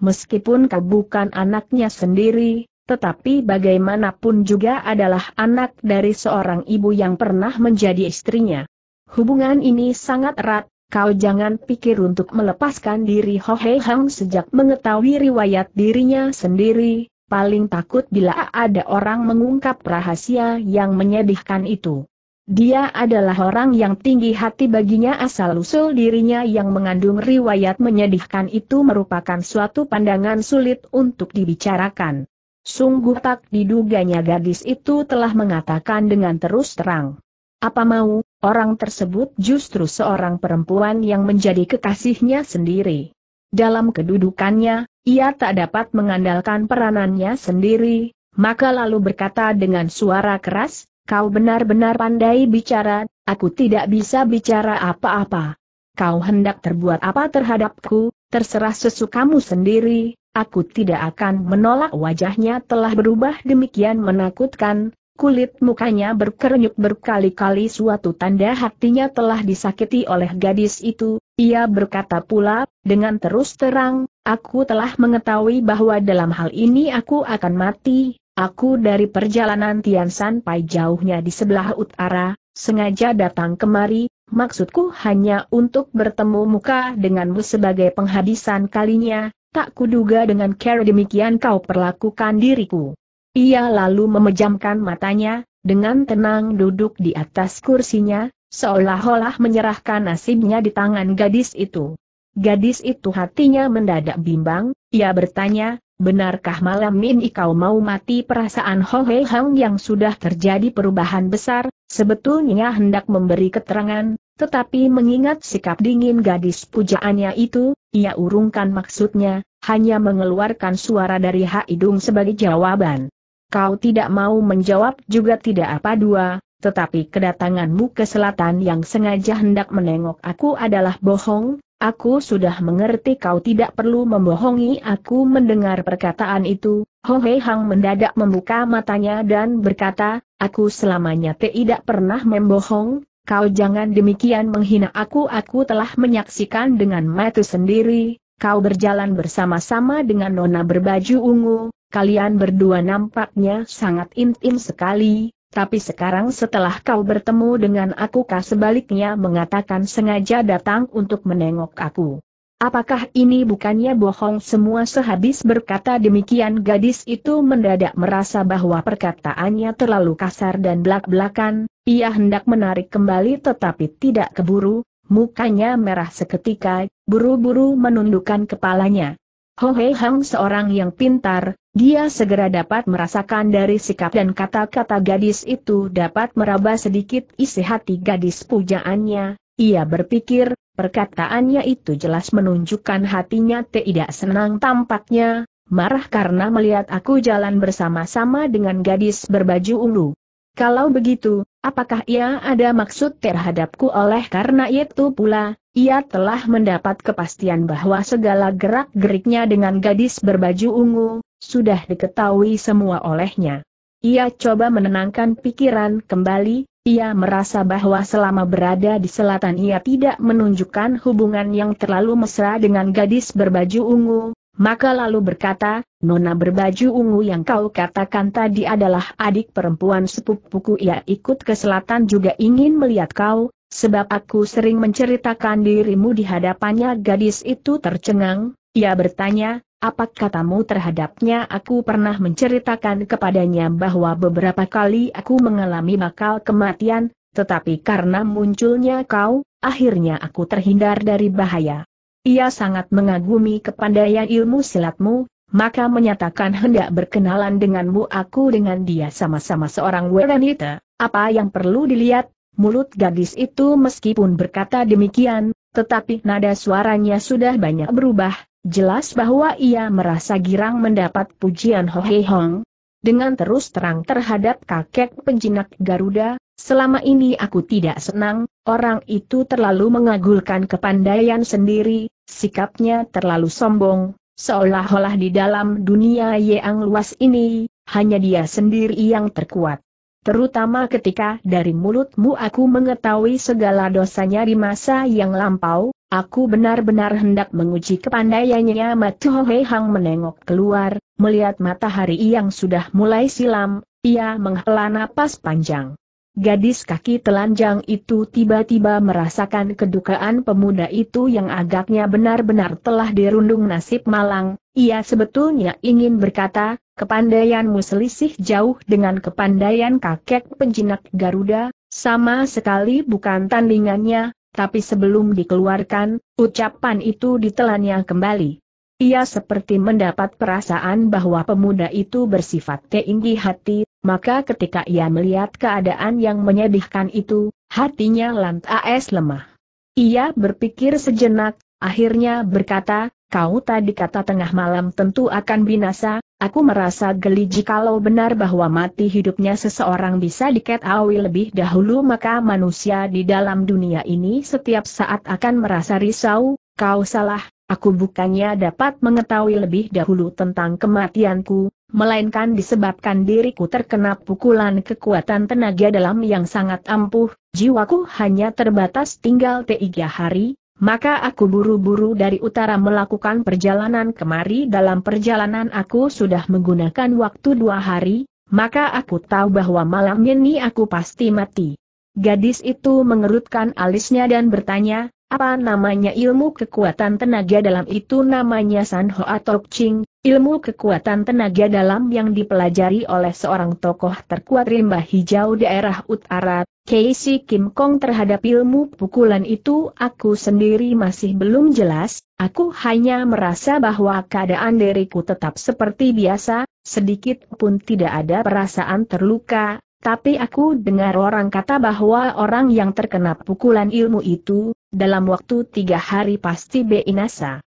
Meskipun kau bukan anaknya sendiri, tetapi bagaimanapun juga adalah anak dari seorang ibu yang pernah menjadi istrinya. Hubungan ini sangat erat, kau jangan pikir untuk melepaskan diri Ho Hei Hang sejak mengetahui riwayat dirinya sendiri, paling takut bila ada orang mengungkap rahasia yang menyedihkan itu. Dia adalah orang yang tinggi hati baginya asal-usul dirinya yang mengandung riwayat menyedihkan itu merupakan suatu pandangan sulit untuk dibicarakan. Sungguh tak diduganya gadis itu telah mengatakan dengan terus terang. Apa mau, orang tersebut justru seorang perempuan yang menjadi kekasihnya sendiri. Dalam kedudukannya, ia tak dapat mengandalkan peranannya sendiri, maka lalu berkata dengan suara keras, Kau benar-benar pandai bicara, aku tidak bisa bicara apa-apa. Kau hendak terbuat apa terhadapku, terserah sesukamu sendiri, aku tidak akan menolak wajahnya telah berubah demikian menakutkan, kulit mukanya berkerenyuk berkali-kali suatu tanda hatinya telah disakiti oleh gadis itu, ia berkata pula, dengan terus terang, aku telah mengetahui bahwa dalam hal ini aku akan mati, Aku dari perjalanan Tian Pai jauhnya di sebelah utara, sengaja datang kemari, maksudku hanya untuk bertemu muka denganmu sebagai penghabisan kalinya, tak kuduga dengan cara demikian kau perlakukan diriku. Ia lalu memejamkan matanya, dengan tenang duduk di atas kursinya, seolah-olah menyerahkan nasibnya di tangan gadis itu. Gadis itu hatinya mendadak bimbang, ia bertanya, benarkah malam ini kau mau mati perasaan Ho Hei Hang yang sudah terjadi perubahan besar, sebetulnya hendak memberi keterangan, tetapi mengingat sikap dingin gadis pujaannya itu, ia urungkan maksudnya, hanya mengeluarkan suara dari hidung sebagai jawaban. Kau tidak mau menjawab juga tidak apa dua, tetapi kedatanganmu ke selatan yang sengaja hendak menengok aku adalah bohong, Aku sudah mengerti kau tidak perlu membohongi aku mendengar perkataan itu, Ho Hei Hang mendadak membuka matanya dan berkata, aku selamanya tidak pernah membohong, kau jangan demikian menghina aku aku telah menyaksikan dengan mata sendiri, kau berjalan bersama-sama dengan nona berbaju ungu, kalian berdua nampaknya sangat intim sekali, tapi sekarang setelah kau bertemu dengan aku kah sebaliknya mengatakan sengaja datang untuk menengok aku. Apakah ini bukannya bohong semua sehabis berkata demikian gadis itu mendadak merasa bahwa perkataannya terlalu kasar dan belak-belakan, ia hendak menarik kembali tetapi tidak keburu, mukanya merah seketika, buru-buru menundukkan kepalanya. Ho Hei Hang seorang yang pintar, dia segera dapat merasakan dari sikap dan kata-kata gadis itu dapat meraba sedikit isi hati gadis pujaannya, ia berpikir, perkataannya itu jelas menunjukkan hatinya tidak senang tampaknya, marah karena melihat aku jalan bersama-sama dengan gadis berbaju ungu. Kalau begitu, apakah ia ada maksud terhadapku oleh karena itu pula, ia telah mendapat kepastian bahwa segala gerak-geriknya dengan gadis berbaju ungu, sudah diketahui semua olehnya. Ia coba menenangkan pikiran kembali, ia merasa bahwa selama berada di selatan ia tidak menunjukkan hubungan yang terlalu mesra dengan gadis berbaju ungu, maka lalu berkata, Nona berbaju ungu yang kau katakan tadi adalah adik perempuan sepupuku ia ikut ke selatan juga ingin melihat kau, sebab aku sering menceritakan dirimu di hadapannya gadis itu tercengang, ia bertanya, apa katamu terhadapnya aku pernah menceritakan kepadanya bahwa beberapa kali aku mengalami bakal kematian, tetapi karena munculnya kau, akhirnya aku terhindar dari bahaya. Ia sangat mengagumi kepandaian ilmu silatmu, maka menyatakan hendak berkenalan denganmu aku dengan dia sama-sama seorang wanita, apa yang perlu dilihat, mulut gadis itu meskipun berkata demikian, tetapi nada suaranya sudah banyak berubah, Jelas bahwa ia merasa girang mendapat pujian Ho Hei Hong. Dengan terus terang terhadap kakek penjinak Garuda, selama ini aku tidak senang, orang itu terlalu mengagulkan kepandaian sendiri, sikapnya terlalu sombong, seolah-olah di dalam dunia yang luas ini, hanya dia sendiri yang terkuat. Terutama ketika dari mulutmu aku mengetahui segala dosanya di masa yang lampau, aku benar-benar hendak menguji kepandaiannya Matuhohe Hang menengok keluar, melihat matahari yang sudah mulai silam, ia menghela napas panjang. Gadis kaki telanjang itu tiba-tiba merasakan kedukaan pemuda itu yang agaknya benar-benar telah dirundung nasib malang, ia sebetulnya ingin berkata, Kepandaianmu selisih jauh dengan kepandaian kakek penjinak Garuda, sama sekali bukan tandingannya, tapi sebelum dikeluarkan, ucapan itu ditelannya kembali. Ia seperti mendapat perasaan bahwa pemuda itu bersifat tinggi hati, maka ketika ia melihat keadaan yang menyedihkan itu, hatinya lantas lemah. Ia berpikir sejenak, Akhirnya berkata, kau tadi kata tengah malam tentu akan binasa, aku merasa geli jikalau benar bahwa mati hidupnya seseorang bisa diketahui lebih dahulu maka manusia di dalam dunia ini setiap saat akan merasa risau, kau salah, aku bukannya dapat mengetahui lebih dahulu tentang kematianku, melainkan disebabkan diriku terkena pukulan kekuatan tenaga dalam yang sangat ampuh, jiwaku hanya terbatas tinggal tiga hari, maka aku buru-buru dari utara melakukan perjalanan kemari dalam perjalanan aku sudah menggunakan waktu dua hari, maka aku tahu bahwa malam ini aku pasti mati. Gadis itu mengerutkan alisnya dan bertanya, apa namanya ilmu kekuatan tenaga dalam itu namanya Sanho atau Ching, ilmu kekuatan tenaga dalam yang dipelajari oleh seorang tokoh terkuat rimba hijau daerah utara Casey Kim Kong terhadap ilmu pukulan itu aku sendiri masih belum jelas, aku hanya merasa bahwa keadaan diriku tetap seperti biasa, sedikit pun tidak ada perasaan terluka, tapi aku dengar orang kata bahwa orang yang terkena pukulan ilmu itu, dalam waktu tiga hari pasti beinasa.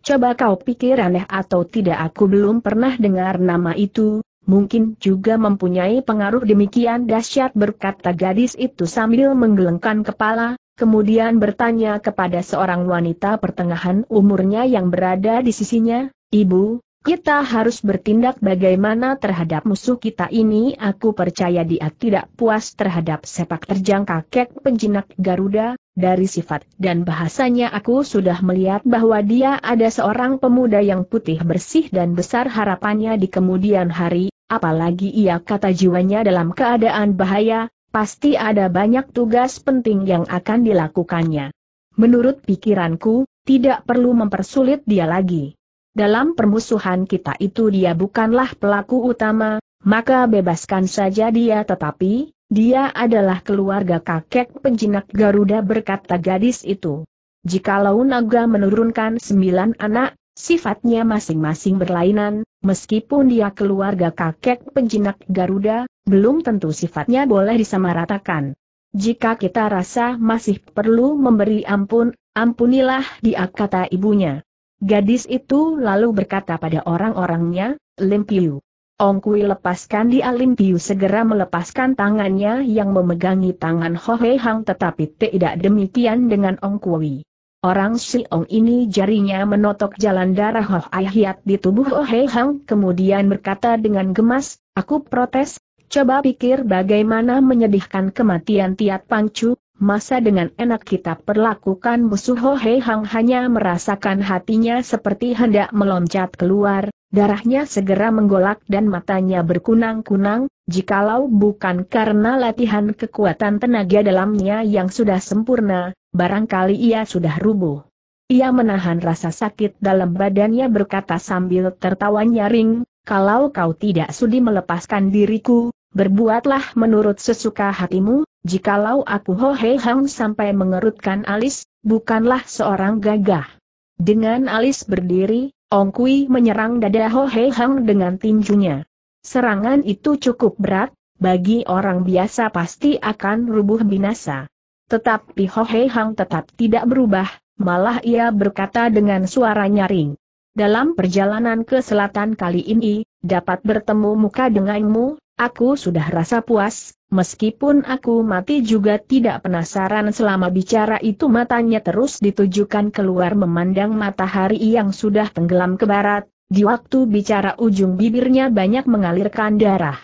Coba kau pikir aneh atau tidak aku belum pernah dengar nama itu, mungkin juga mempunyai pengaruh demikian dahsyat berkata gadis itu sambil menggelengkan kepala, kemudian bertanya kepada seorang wanita pertengahan umurnya yang berada di sisinya, Ibu, kita harus bertindak bagaimana terhadap musuh kita ini aku percaya dia tidak puas terhadap sepak terjang kakek penjinak Garuda, dari sifat dan bahasanya aku sudah melihat bahwa dia ada seorang pemuda yang putih bersih dan besar harapannya di kemudian hari, apalagi ia kata jiwanya dalam keadaan bahaya, pasti ada banyak tugas penting yang akan dilakukannya. Menurut pikiranku, tidak perlu mempersulit dia lagi. Dalam permusuhan kita itu dia bukanlah pelaku utama, maka bebaskan saja dia tetapi, dia adalah keluarga kakek penjinak Garuda berkata gadis itu. Jikalau naga menurunkan sembilan anak, sifatnya masing-masing berlainan, meskipun dia keluarga kakek penjinak Garuda, belum tentu sifatnya boleh disamaratakan. Jika kita rasa masih perlu memberi ampun, ampunilah dia kata ibunya. Gadis itu lalu berkata pada orang-orangnya, Lim Piu. Ong Kui lepaskan dia Lim Piu segera melepaskan tangannya yang memegangi tangan Ho Hei Hang tetapi tidak demikian dengan Ong Kui. Orang si Ong ini jarinya menotok jalan darah Ho Hiat di tubuh Ho Hei Hang kemudian berkata dengan gemas, aku protes, coba pikir bagaimana menyedihkan kematian Tiat Pangcu, masa dengan enak kita perlakukan musuh Ho Hei Hang hanya merasakan hatinya seperti hendak meloncat keluar, darahnya segera menggolak dan matanya berkunang-kunang, jikalau bukan karena latihan kekuatan tenaga dalamnya yang sudah sempurna, barangkali ia sudah rubuh. Ia menahan rasa sakit dalam badannya berkata sambil tertawa nyaring, kalau kau tidak sudi melepaskan diriku, berbuatlah menurut sesuka hatimu, jikalau aku Ho Hei Hang sampai mengerutkan alis, bukanlah seorang gagah. Dengan alis berdiri, Ong Kui menyerang dada Ho Hei Hang dengan tinjunya. Serangan itu cukup berat, bagi orang biasa pasti akan rubuh binasa. Tetapi Ho Hei Hang tetap tidak berubah, malah ia berkata dengan suara nyaring. Dalam perjalanan ke selatan kali ini, dapat bertemu muka denganmu, Aku sudah rasa puas, meskipun aku mati juga tidak penasaran selama bicara itu matanya terus ditujukan keluar memandang matahari yang sudah tenggelam ke barat, di waktu bicara ujung bibirnya banyak mengalirkan darah.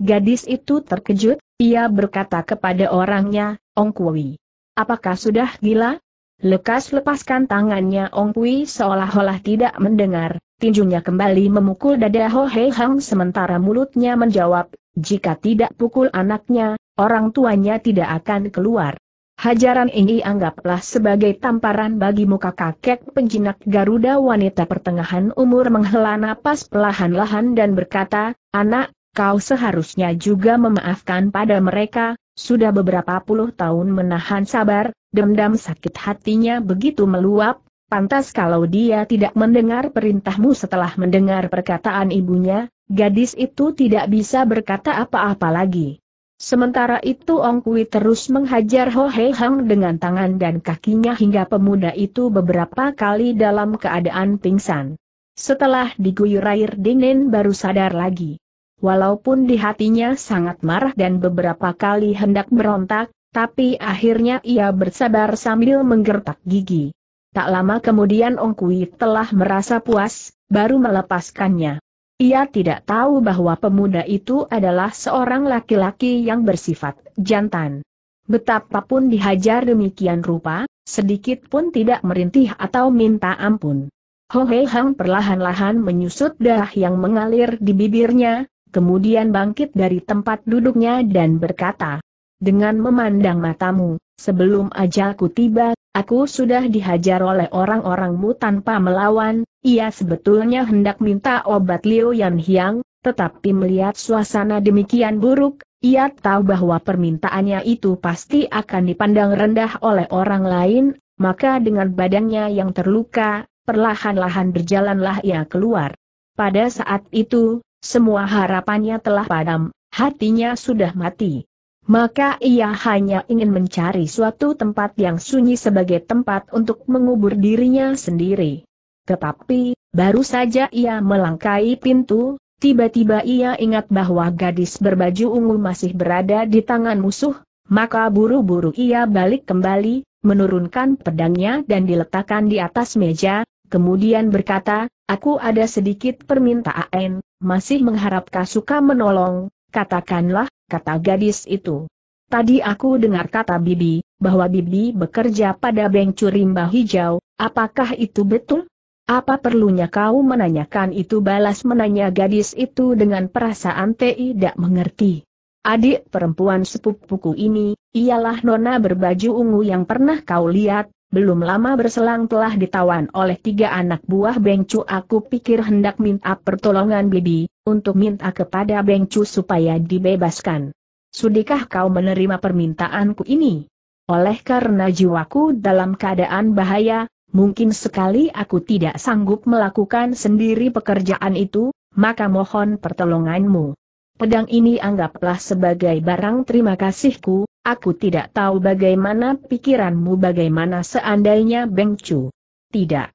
Gadis itu terkejut, ia berkata kepada orangnya, Ong Kui. Apakah sudah gila? Lekas lepaskan tangannya Ong Kui seolah-olah tidak mendengar, Tinjunya kembali memukul dada Ho Hei Hang sementara mulutnya menjawab, jika tidak pukul anaknya, orang tuanya tidak akan keluar. Hajaran ini anggaplah sebagai tamparan bagi muka kakek penjinak Garuda wanita pertengahan umur menghela napas pelahan lahan dan berkata, anak, kau seharusnya juga memaafkan pada mereka, sudah beberapa puluh tahun menahan sabar, dendam sakit hatinya begitu meluap, Pantas kalau dia tidak mendengar perintahmu setelah mendengar perkataan ibunya, gadis itu tidak bisa berkata apa-apa lagi. Sementara itu Ong Kui terus menghajar Ho Hei Hang dengan tangan dan kakinya hingga pemuda itu beberapa kali dalam keadaan pingsan. Setelah diguyur air dingin baru sadar lagi. Walaupun di hatinya sangat marah dan beberapa kali hendak berontak, tapi akhirnya ia bersabar sambil menggertak gigi. Tak lama kemudian Ong Kui telah merasa puas, baru melepaskannya. Ia tidak tahu bahwa pemuda itu adalah seorang laki-laki yang bersifat jantan. Betapapun dihajar demikian rupa, sedikit pun tidak merintih atau minta ampun. Ho Hei Hang perlahan-lahan menyusut darah yang mengalir di bibirnya, kemudian bangkit dari tempat duduknya dan berkata, Dengan memandang matamu, sebelum ajalku tiba, Aku sudah dihajar oleh orang-orangmu tanpa melawan, ia sebetulnya hendak minta obat Liu Yan Hiang, tetapi melihat suasana demikian buruk, ia tahu bahwa permintaannya itu pasti akan dipandang rendah oleh orang lain, maka dengan badannya yang terluka, perlahan-lahan berjalanlah ia keluar. Pada saat itu, semua harapannya telah padam, hatinya sudah mati. Maka ia hanya ingin mencari suatu tempat yang sunyi sebagai tempat untuk mengubur dirinya sendiri. Tetapi, baru saja ia melangkai pintu, tiba-tiba ia ingat bahwa gadis berbaju ungu masih berada di tangan musuh, maka buru-buru ia balik kembali, menurunkan pedangnya dan diletakkan di atas meja, kemudian berkata, aku ada sedikit permintaan, masih mengharap suka menolong, katakanlah, kata gadis itu. Tadi aku dengar kata Bibi, bahwa Bibi bekerja pada bengcu rimba hijau, apakah itu betul? Apa perlunya kau menanyakan itu balas menanya gadis itu dengan perasaan tidak mengerti. Adik perempuan sepupuku ini, ialah nona berbaju ungu yang pernah kau lihat, belum lama berselang telah ditawan oleh tiga anak buah bengcu aku pikir hendak minta pertolongan bibi, untuk minta kepada Beng Chu supaya dibebaskan. Sudikah kau menerima permintaanku ini? Oleh karena jiwaku dalam keadaan bahaya, mungkin sekali aku tidak sanggup melakukan sendiri pekerjaan itu, maka mohon pertolonganmu. Pedang ini anggaplah sebagai barang terima kasihku, aku tidak tahu bagaimana pikiranmu bagaimana seandainya Beng Chu. Tidak.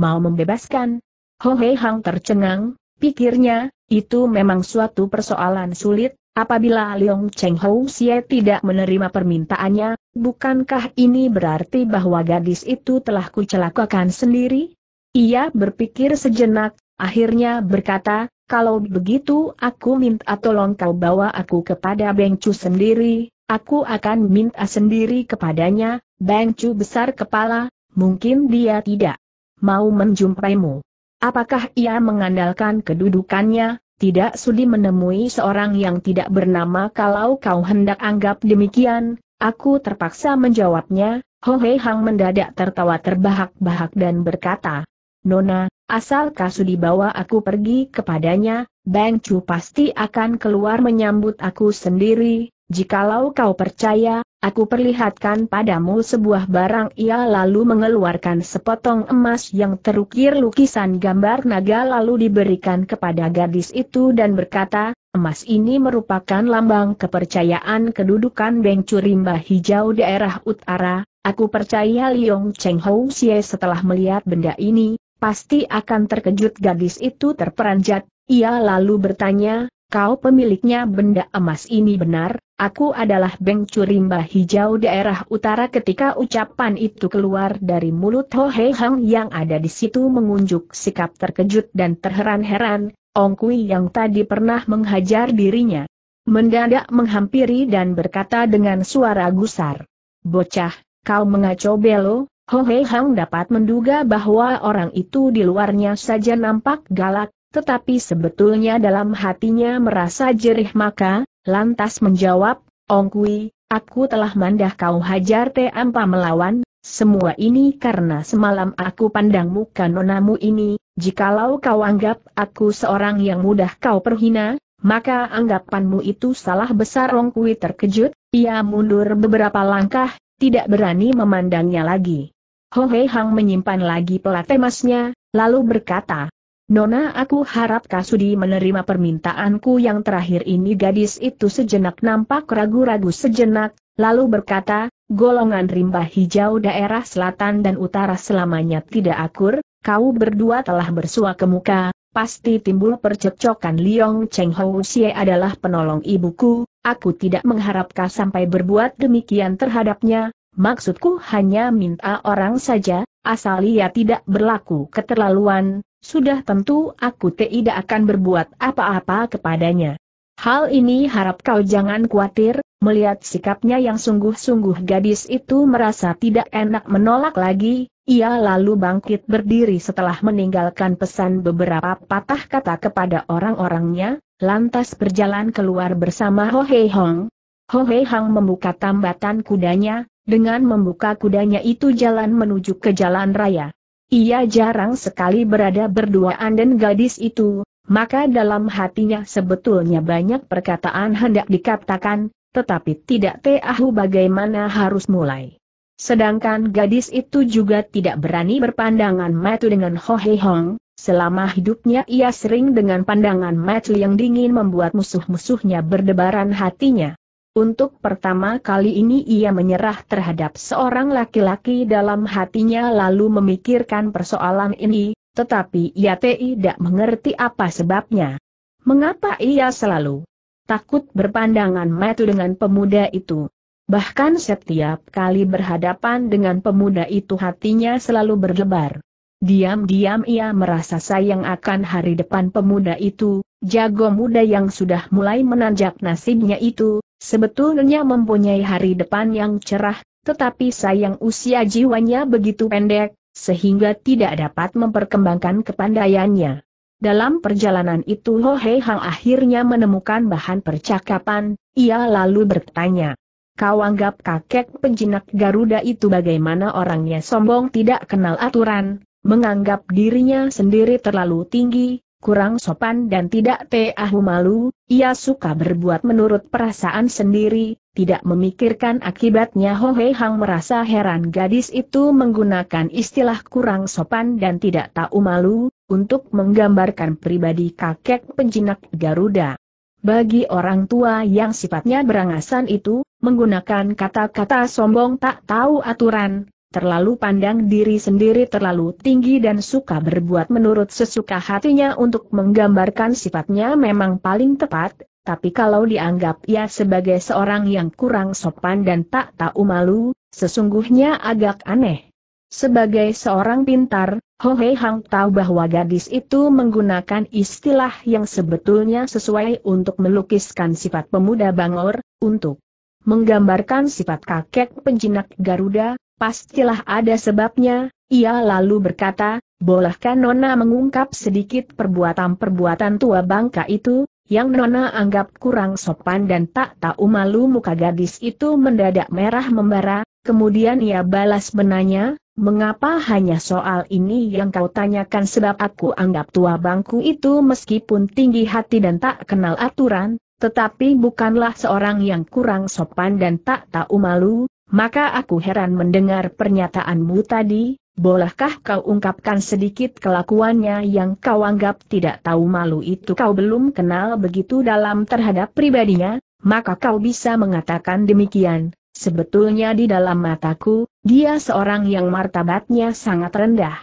Mau membebaskan? Ho Hei Hang tercengang, Pikirnya, itu memang suatu persoalan sulit, apabila Leong Cheng Hou Xie tidak menerima permintaannya, bukankah ini berarti bahwa gadis itu telah kucelakakan sendiri? Ia berpikir sejenak, akhirnya berkata, kalau begitu aku minta tolong kau bawa aku kepada Beng Chu sendiri, aku akan minta sendiri kepadanya, Beng Chu besar kepala, mungkin dia tidak mau menjumpaimu. Apakah ia mengandalkan kedudukannya, tidak sudi menemui seorang yang tidak bernama kalau kau hendak anggap demikian, aku terpaksa menjawabnya, Ho Hei Hang mendadak tertawa terbahak-bahak dan berkata, Nona, asal kasu dibawa aku pergi kepadanya, Bang Chu pasti akan keluar menyambut aku sendiri, Jikalau kau percaya, aku perlihatkan padamu sebuah barang ia lalu mengeluarkan sepotong emas yang terukir lukisan gambar naga lalu diberikan kepada gadis itu dan berkata, emas ini merupakan lambang kepercayaan kedudukan Beng Curimba Hijau daerah utara, aku percaya Liong Cheng Hou Xie setelah melihat benda ini, pasti akan terkejut gadis itu terperanjat, ia lalu bertanya, kau pemiliknya benda emas ini benar, aku adalah Beng Curimba Hijau daerah utara ketika ucapan itu keluar dari mulut Ho Hei Hang yang ada di situ mengunjuk sikap terkejut dan terheran-heran, Ong Kui yang tadi pernah menghajar dirinya. Mendadak menghampiri dan berkata dengan suara gusar. Bocah, kau mengacau belo, Ho Hei Hang dapat menduga bahwa orang itu di luarnya saja nampak galak, tetapi sebetulnya dalam hatinya merasa jerih maka, lantas menjawab, Ong Kui, aku telah mandah kau hajar te ampa melawan, semua ini karena semalam aku pandang muka nonamu ini, jikalau kau anggap aku seorang yang mudah kau perhina, maka anggapanmu itu salah besar Ong Kui terkejut, ia mundur beberapa langkah, tidak berani memandangnya lagi. Ho Hei Hang menyimpan lagi pelat emasnya, lalu berkata, Nona aku harap Kasudi menerima permintaanku yang terakhir ini gadis itu sejenak nampak ragu-ragu sejenak, lalu berkata, golongan rimba hijau daerah selatan dan utara selamanya tidak akur, kau berdua telah bersua ke muka, pasti timbul percekcokan Liong Cheng Hou Xie adalah penolong ibuku, aku tidak mengharapkan sampai berbuat demikian terhadapnya, maksudku hanya minta orang saja, asal ia tidak berlaku keterlaluan, sudah tentu aku tidak akan berbuat apa-apa kepadanya. Hal ini harap kau jangan khawatir, melihat sikapnya yang sungguh-sungguh gadis itu merasa tidak enak menolak lagi, ia lalu bangkit berdiri setelah meninggalkan pesan beberapa patah kata kepada orang-orangnya, lantas berjalan keluar bersama Ho Hei Hong. Ho Hei Hong membuka tambatan kudanya, dengan membuka kudanya itu jalan menuju ke jalan raya. Ia jarang sekali berada berduaan dan gadis itu, maka dalam hatinya sebetulnya banyak perkataan hendak dikatakan, tetapi tidak tahu bagaimana harus mulai. Sedangkan gadis itu juga tidak berani berpandangan mata dengan Ho Hei Hong, selama hidupnya ia sering dengan pandangan mata yang dingin membuat musuh-musuhnya berdebaran hatinya. Untuk pertama kali ini ia menyerah terhadap seorang laki-laki dalam hatinya lalu memikirkan persoalan ini, tetapi ia tidak mengerti apa sebabnya. Mengapa ia selalu takut berpandangan mata dengan pemuda itu? Bahkan setiap kali berhadapan dengan pemuda itu hatinya selalu berdebar. Diam-diam ia merasa sayang akan hari depan pemuda itu, jago muda yang sudah mulai menanjak nasibnya itu, Sebetulnya mempunyai hari depan yang cerah, tetapi sayang usia jiwanya begitu pendek, sehingga tidak dapat memperkembangkan kepandaiannya. Dalam perjalanan itu Ho Hei Hang akhirnya menemukan bahan percakapan, ia lalu bertanya. Kau anggap kakek penjinak Garuda itu bagaimana orangnya sombong tidak kenal aturan, menganggap dirinya sendiri terlalu tinggi, kurang sopan dan tidak tahu malu, ia suka berbuat menurut perasaan sendiri, tidak memikirkan akibatnya Ho Hei Hang merasa heran gadis itu menggunakan istilah kurang sopan dan tidak tahu malu, untuk menggambarkan pribadi kakek penjinak Garuda. Bagi orang tua yang sifatnya berangasan itu, menggunakan kata-kata sombong tak tahu aturan, terlalu pandang diri sendiri terlalu tinggi dan suka berbuat menurut sesuka hatinya untuk menggambarkan sifatnya memang paling tepat, tapi kalau dianggap ia sebagai seorang yang kurang sopan dan tak tahu malu, sesungguhnya agak aneh. Sebagai seorang pintar, Ho Hei Hang tahu bahwa gadis itu menggunakan istilah yang sebetulnya sesuai untuk melukiskan sifat pemuda Bangor, untuk menggambarkan sifat kakek penjinak Garuda, Pastilah ada sebabnya, ia lalu berkata, bolehkah Nona mengungkap sedikit perbuatan-perbuatan tua bangka itu, yang Nona anggap kurang sopan dan tak tahu malu muka gadis itu mendadak merah membara, kemudian ia balas menanya, mengapa hanya soal ini yang kau tanyakan sebab aku anggap tua bangku itu meskipun tinggi hati dan tak kenal aturan, tetapi bukanlah seorang yang kurang sopan dan tak tahu malu, maka aku heran mendengar pernyataanmu tadi, bolehkah kau ungkapkan sedikit kelakuannya yang kau anggap tidak tahu malu itu kau belum kenal begitu dalam terhadap pribadinya, maka kau bisa mengatakan demikian. Sebetulnya di dalam mataku, dia seorang yang martabatnya sangat rendah.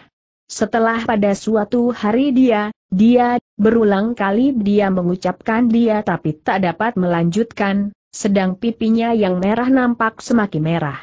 Setelah pada suatu hari dia, dia, berulang kali dia mengucapkan dia tapi tak dapat melanjutkan, sedang pipinya yang merah nampak semakin merah.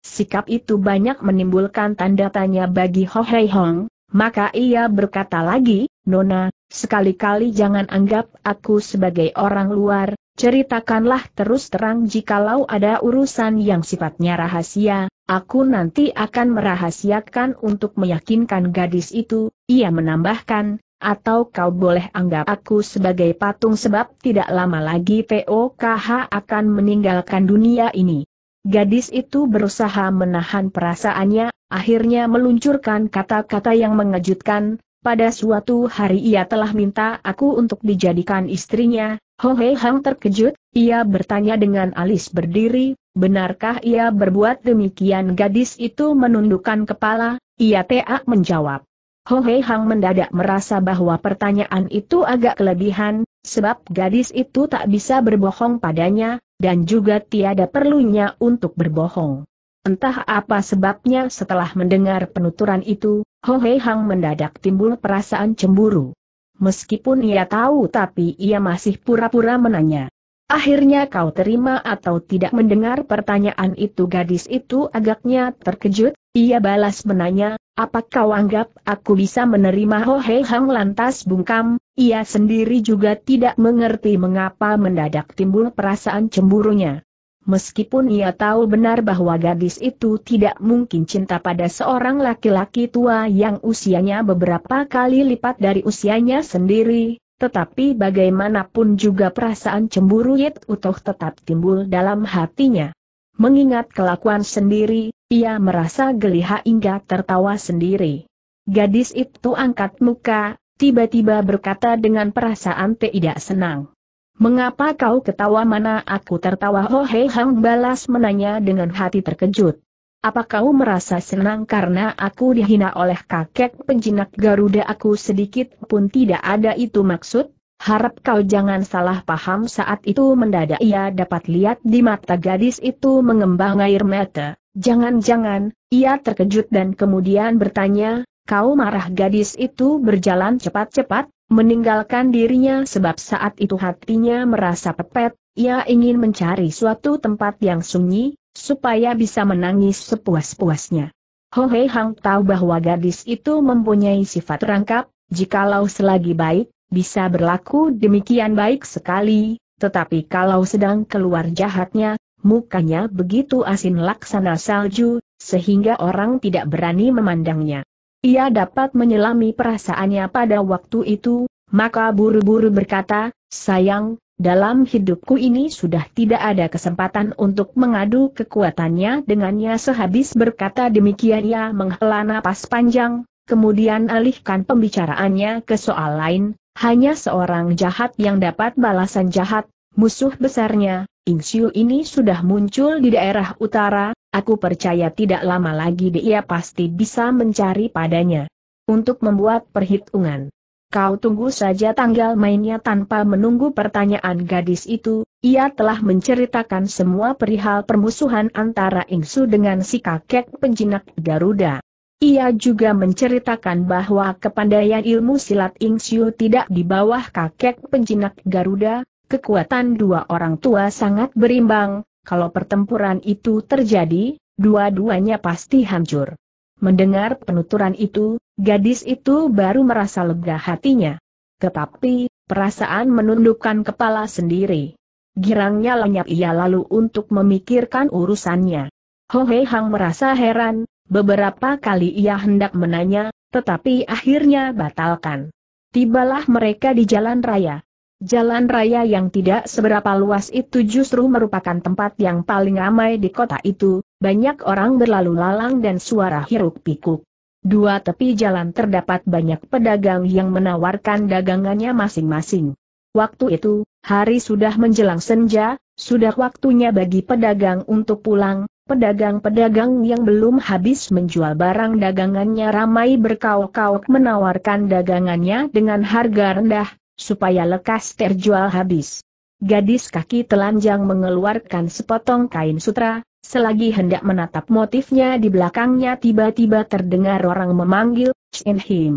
Sikap itu banyak menimbulkan tanda tanya bagi Ho Hei Hong, maka ia berkata lagi, Nona, sekali-kali jangan anggap aku sebagai orang luar, ceritakanlah terus terang jikalau ada urusan yang sifatnya rahasia, aku nanti akan merahasiakan untuk meyakinkan gadis itu, ia menambahkan, atau kau boleh anggap aku sebagai patung sebab tidak lama lagi POKH akan meninggalkan dunia ini. Gadis itu berusaha menahan perasaannya, akhirnya meluncurkan kata-kata yang mengejutkan, pada suatu hari ia telah minta aku untuk dijadikan istrinya, Ho Hei Hang terkejut, ia bertanya dengan alis berdiri, benarkah ia berbuat demikian gadis itu menundukkan kepala, ia teak menjawab. Ho Hei Hang mendadak merasa bahwa pertanyaan itu agak kelebihan, sebab gadis itu tak bisa berbohong padanya, dan juga tiada perlunya untuk berbohong. Entah apa sebabnya setelah mendengar penuturan itu, Ho Hei Hang mendadak timbul perasaan cemburu. Meskipun ia tahu tapi ia masih pura-pura menanya. Akhirnya kau terima atau tidak mendengar pertanyaan itu gadis itu agaknya terkejut, ia balas menanya, apakah kau anggap aku bisa menerima Ho Hei Hang lantas bungkam, ia sendiri juga tidak mengerti mengapa mendadak timbul perasaan cemburunya. Meskipun ia tahu benar bahwa gadis itu tidak mungkin cinta pada seorang laki-laki tua yang usianya beberapa kali lipat dari usianya sendiri, tetapi bagaimanapun juga perasaan cemburu Yit Utoh tetap timbul dalam hatinya. Mengingat kelakuan sendiri, ia merasa gelihah hingga tertawa sendiri. Gadis itu angkat muka, tiba-tiba berkata dengan perasaan tidak senang. Mengapa kau ketawa mana aku tertawa Ho oh, Hei Hang balas menanya dengan hati terkejut. Apa kau merasa senang karena aku dihina oleh kakek penjinak Garuda aku sedikit pun tidak ada itu maksud? Harap kau jangan salah paham saat itu mendadak ia dapat lihat di mata gadis itu mengembang air mata. Jangan-jangan, ia terkejut dan kemudian bertanya, kau marah gadis itu berjalan cepat-cepat, meninggalkan dirinya sebab saat itu hatinya merasa pepet, ia ingin mencari suatu tempat yang sunyi, supaya bisa menangis sepuas-puasnya. Hohe Hang tahu bahwa gadis itu mempunyai sifat rangkap, jikalau selagi baik, bisa berlaku demikian baik sekali, tetapi kalau sedang keluar jahatnya, mukanya begitu asin laksana salju, sehingga orang tidak berani memandangnya. Ia dapat menyelami perasaannya pada waktu itu, maka buru-buru berkata, sayang, dalam hidupku ini sudah tidak ada kesempatan untuk mengadu kekuatannya dengannya sehabis berkata demikian ia menghela napas panjang, kemudian alihkan pembicaraannya ke soal lain, hanya seorang jahat yang dapat balasan jahat, musuh besarnya, Siu ini sudah muncul di daerah utara, aku percaya tidak lama lagi dia pasti bisa mencari padanya. Untuk membuat perhitungan. Kau tunggu saja tanggal mainnya tanpa menunggu pertanyaan gadis itu, ia telah menceritakan semua perihal permusuhan antara Siu dengan si kakek penjinak Garuda. Ia juga menceritakan bahwa kepandaian ilmu silat Siu tidak di bawah kakek penjinak Garuda, kekuatan dua orang tua sangat berimbang, kalau pertempuran itu terjadi, dua-duanya pasti hancur. Mendengar penuturan itu, gadis itu baru merasa lega hatinya. Tetapi, perasaan menundukkan kepala sendiri. Girangnya lenyap ia lalu untuk memikirkan urusannya. Hohe Hang merasa heran, beberapa kali ia hendak menanya, tetapi akhirnya batalkan. Tibalah mereka di jalan raya. Jalan raya yang tidak seberapa luas itu justru merupakan tempat yang paling ramai di kota itu, banyak orang berlalu lalang dan suara hiruk pikuk. Dua tepi jalan terdapat banyak pedagang yang menawarkan dagangannya masing-masing. Waktu itu, hari sudah menjelang senja, sudah waktunya bagi pedagang untuk pulang, Pedagang-pedagang yang belum habis menjual barang dagangannya ramai berkau-kau menawarkan dagangannya dengan harga rendah, supaya lekas terjual habis. Gadis kaki telanjang mengeluarkan sepotong kain sutra, selagi hendak menatap motifnya di belakangnya tiba-tiba terdengar orang memanggil, Shen Him.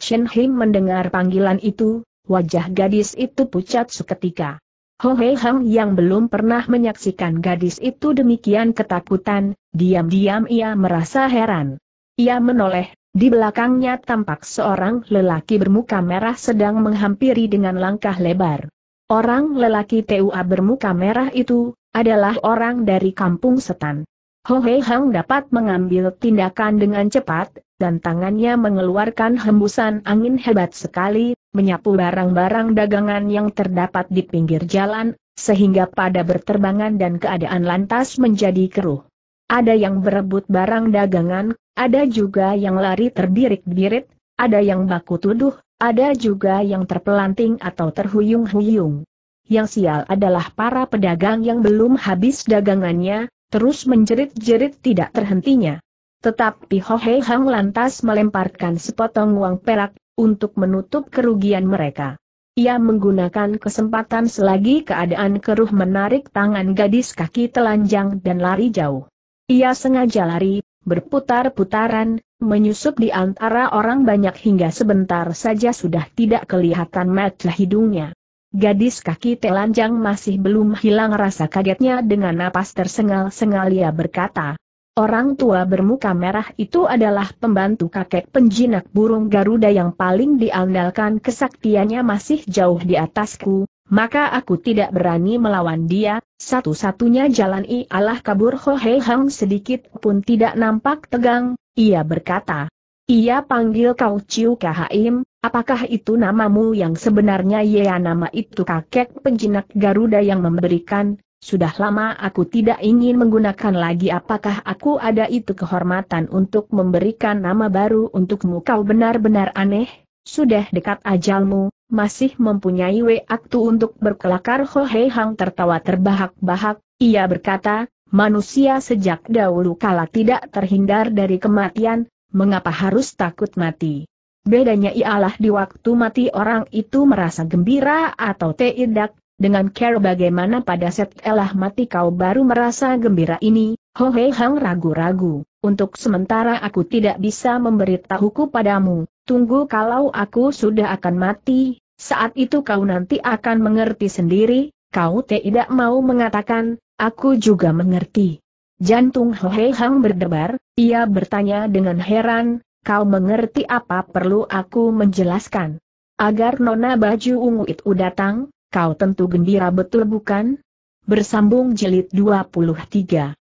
Shen Him mendengar panggilan itu, wajah gadis itu pucat seketika. Ho Hei Hang yang belum pernah menyaksikan gadis itu demikian ketakutan, diam-diam ia merasa heran. Ia menoleh, di belakangnya tampak seorang lelaki bermuka merah sedang menghampiri dengan langkah lebar. Orang lelaki TUA bermuka merah itu, adalah orang dari kampung setan. Ho Hei Hang dapat mengambil tindakan dengan cepat, dan tangannya mengeluarkan hembusan angin hebat sekali, menyapu barang-barang dagangan yang terdapat di pinggir jalan, sehingga pada berterbangan dan keadaan lantas menjadi keruh. Ada yang berebut barang dagangan, ada juga yang lari terdirik-dirit, ada yang baku tuduh, ada juga yang terpelanting atau terhuyung-huyung. Yang sial adalah para pedagang yang belum habis dagangannya, terus menjerit-jerit tidak terhentinya. Tetapi Ho Hei Hang lantas melemparkan sepotong uang perak, untuk menutup kerugian mereka. Ia menggunakan kesempatan selagi keadaan keruh menarik tangan gadis kaki telanjang dan lari jauh. Ia sengaja lari, berputar-putaran, menyusup di antara orang banyak hingga sebentar saja sudah tidak kelihatan mata hidungnya. Gadis kaki telanjang masih belum hilang rasa kagetnya dengan napas tersengal-sengal ia berkata. Orang tua bermuka merah itu adalah pembantu kakek penjinak burung Garuda yang paling diandalkan kesaktiannya masih jauh di atasku, maka aku tidak berani melawan dia, satu-satunya jalan ialah kabur Ho Hei Hang sedikit pun tidak nampak tegang, ia berkata. Ia panggil kau Ciu Kahaim, apakah itu namamu yang sebenarnya ya nama itu kakek penjinak Garuda yang memberikan, sudah lama aku tidak ingin menggunakan lagi apakah aku ada itu kehormatan untuk memberikan nama baru untukmu kau benar-benar aneh? Sudah dekat ajalmu, masih mempunyai waktu untuk berkelakar Ho Hei Hang tertawa terbahak-bahak, ia berkata, manusia sejak dahulu kala tidak terhindar dari kematian, mengapa harus takut mati? Bedanya ialah di waktu mati orang itu merasa gembira atau tidak, dengan care bagaimana pada setelah mati kau baru merasa gembira ini, Ho Hei Hang ragu-ragu, untuk sementara aku tidak bisa memberitahuku padamu, tunggu kalau aku sudah akan mati, saat itu kau nanti akan mengerti sendiri, kau tidak mau mengatakan, aku juga mengerti. Jantung Hohe Hang berdebar, ia bertanya dengan heran, kau mengerti apa perlu aku menjelaskan? Agar nona baju ungu itu datang, kau tentu gembira betul bukan? Bersambung jilid 23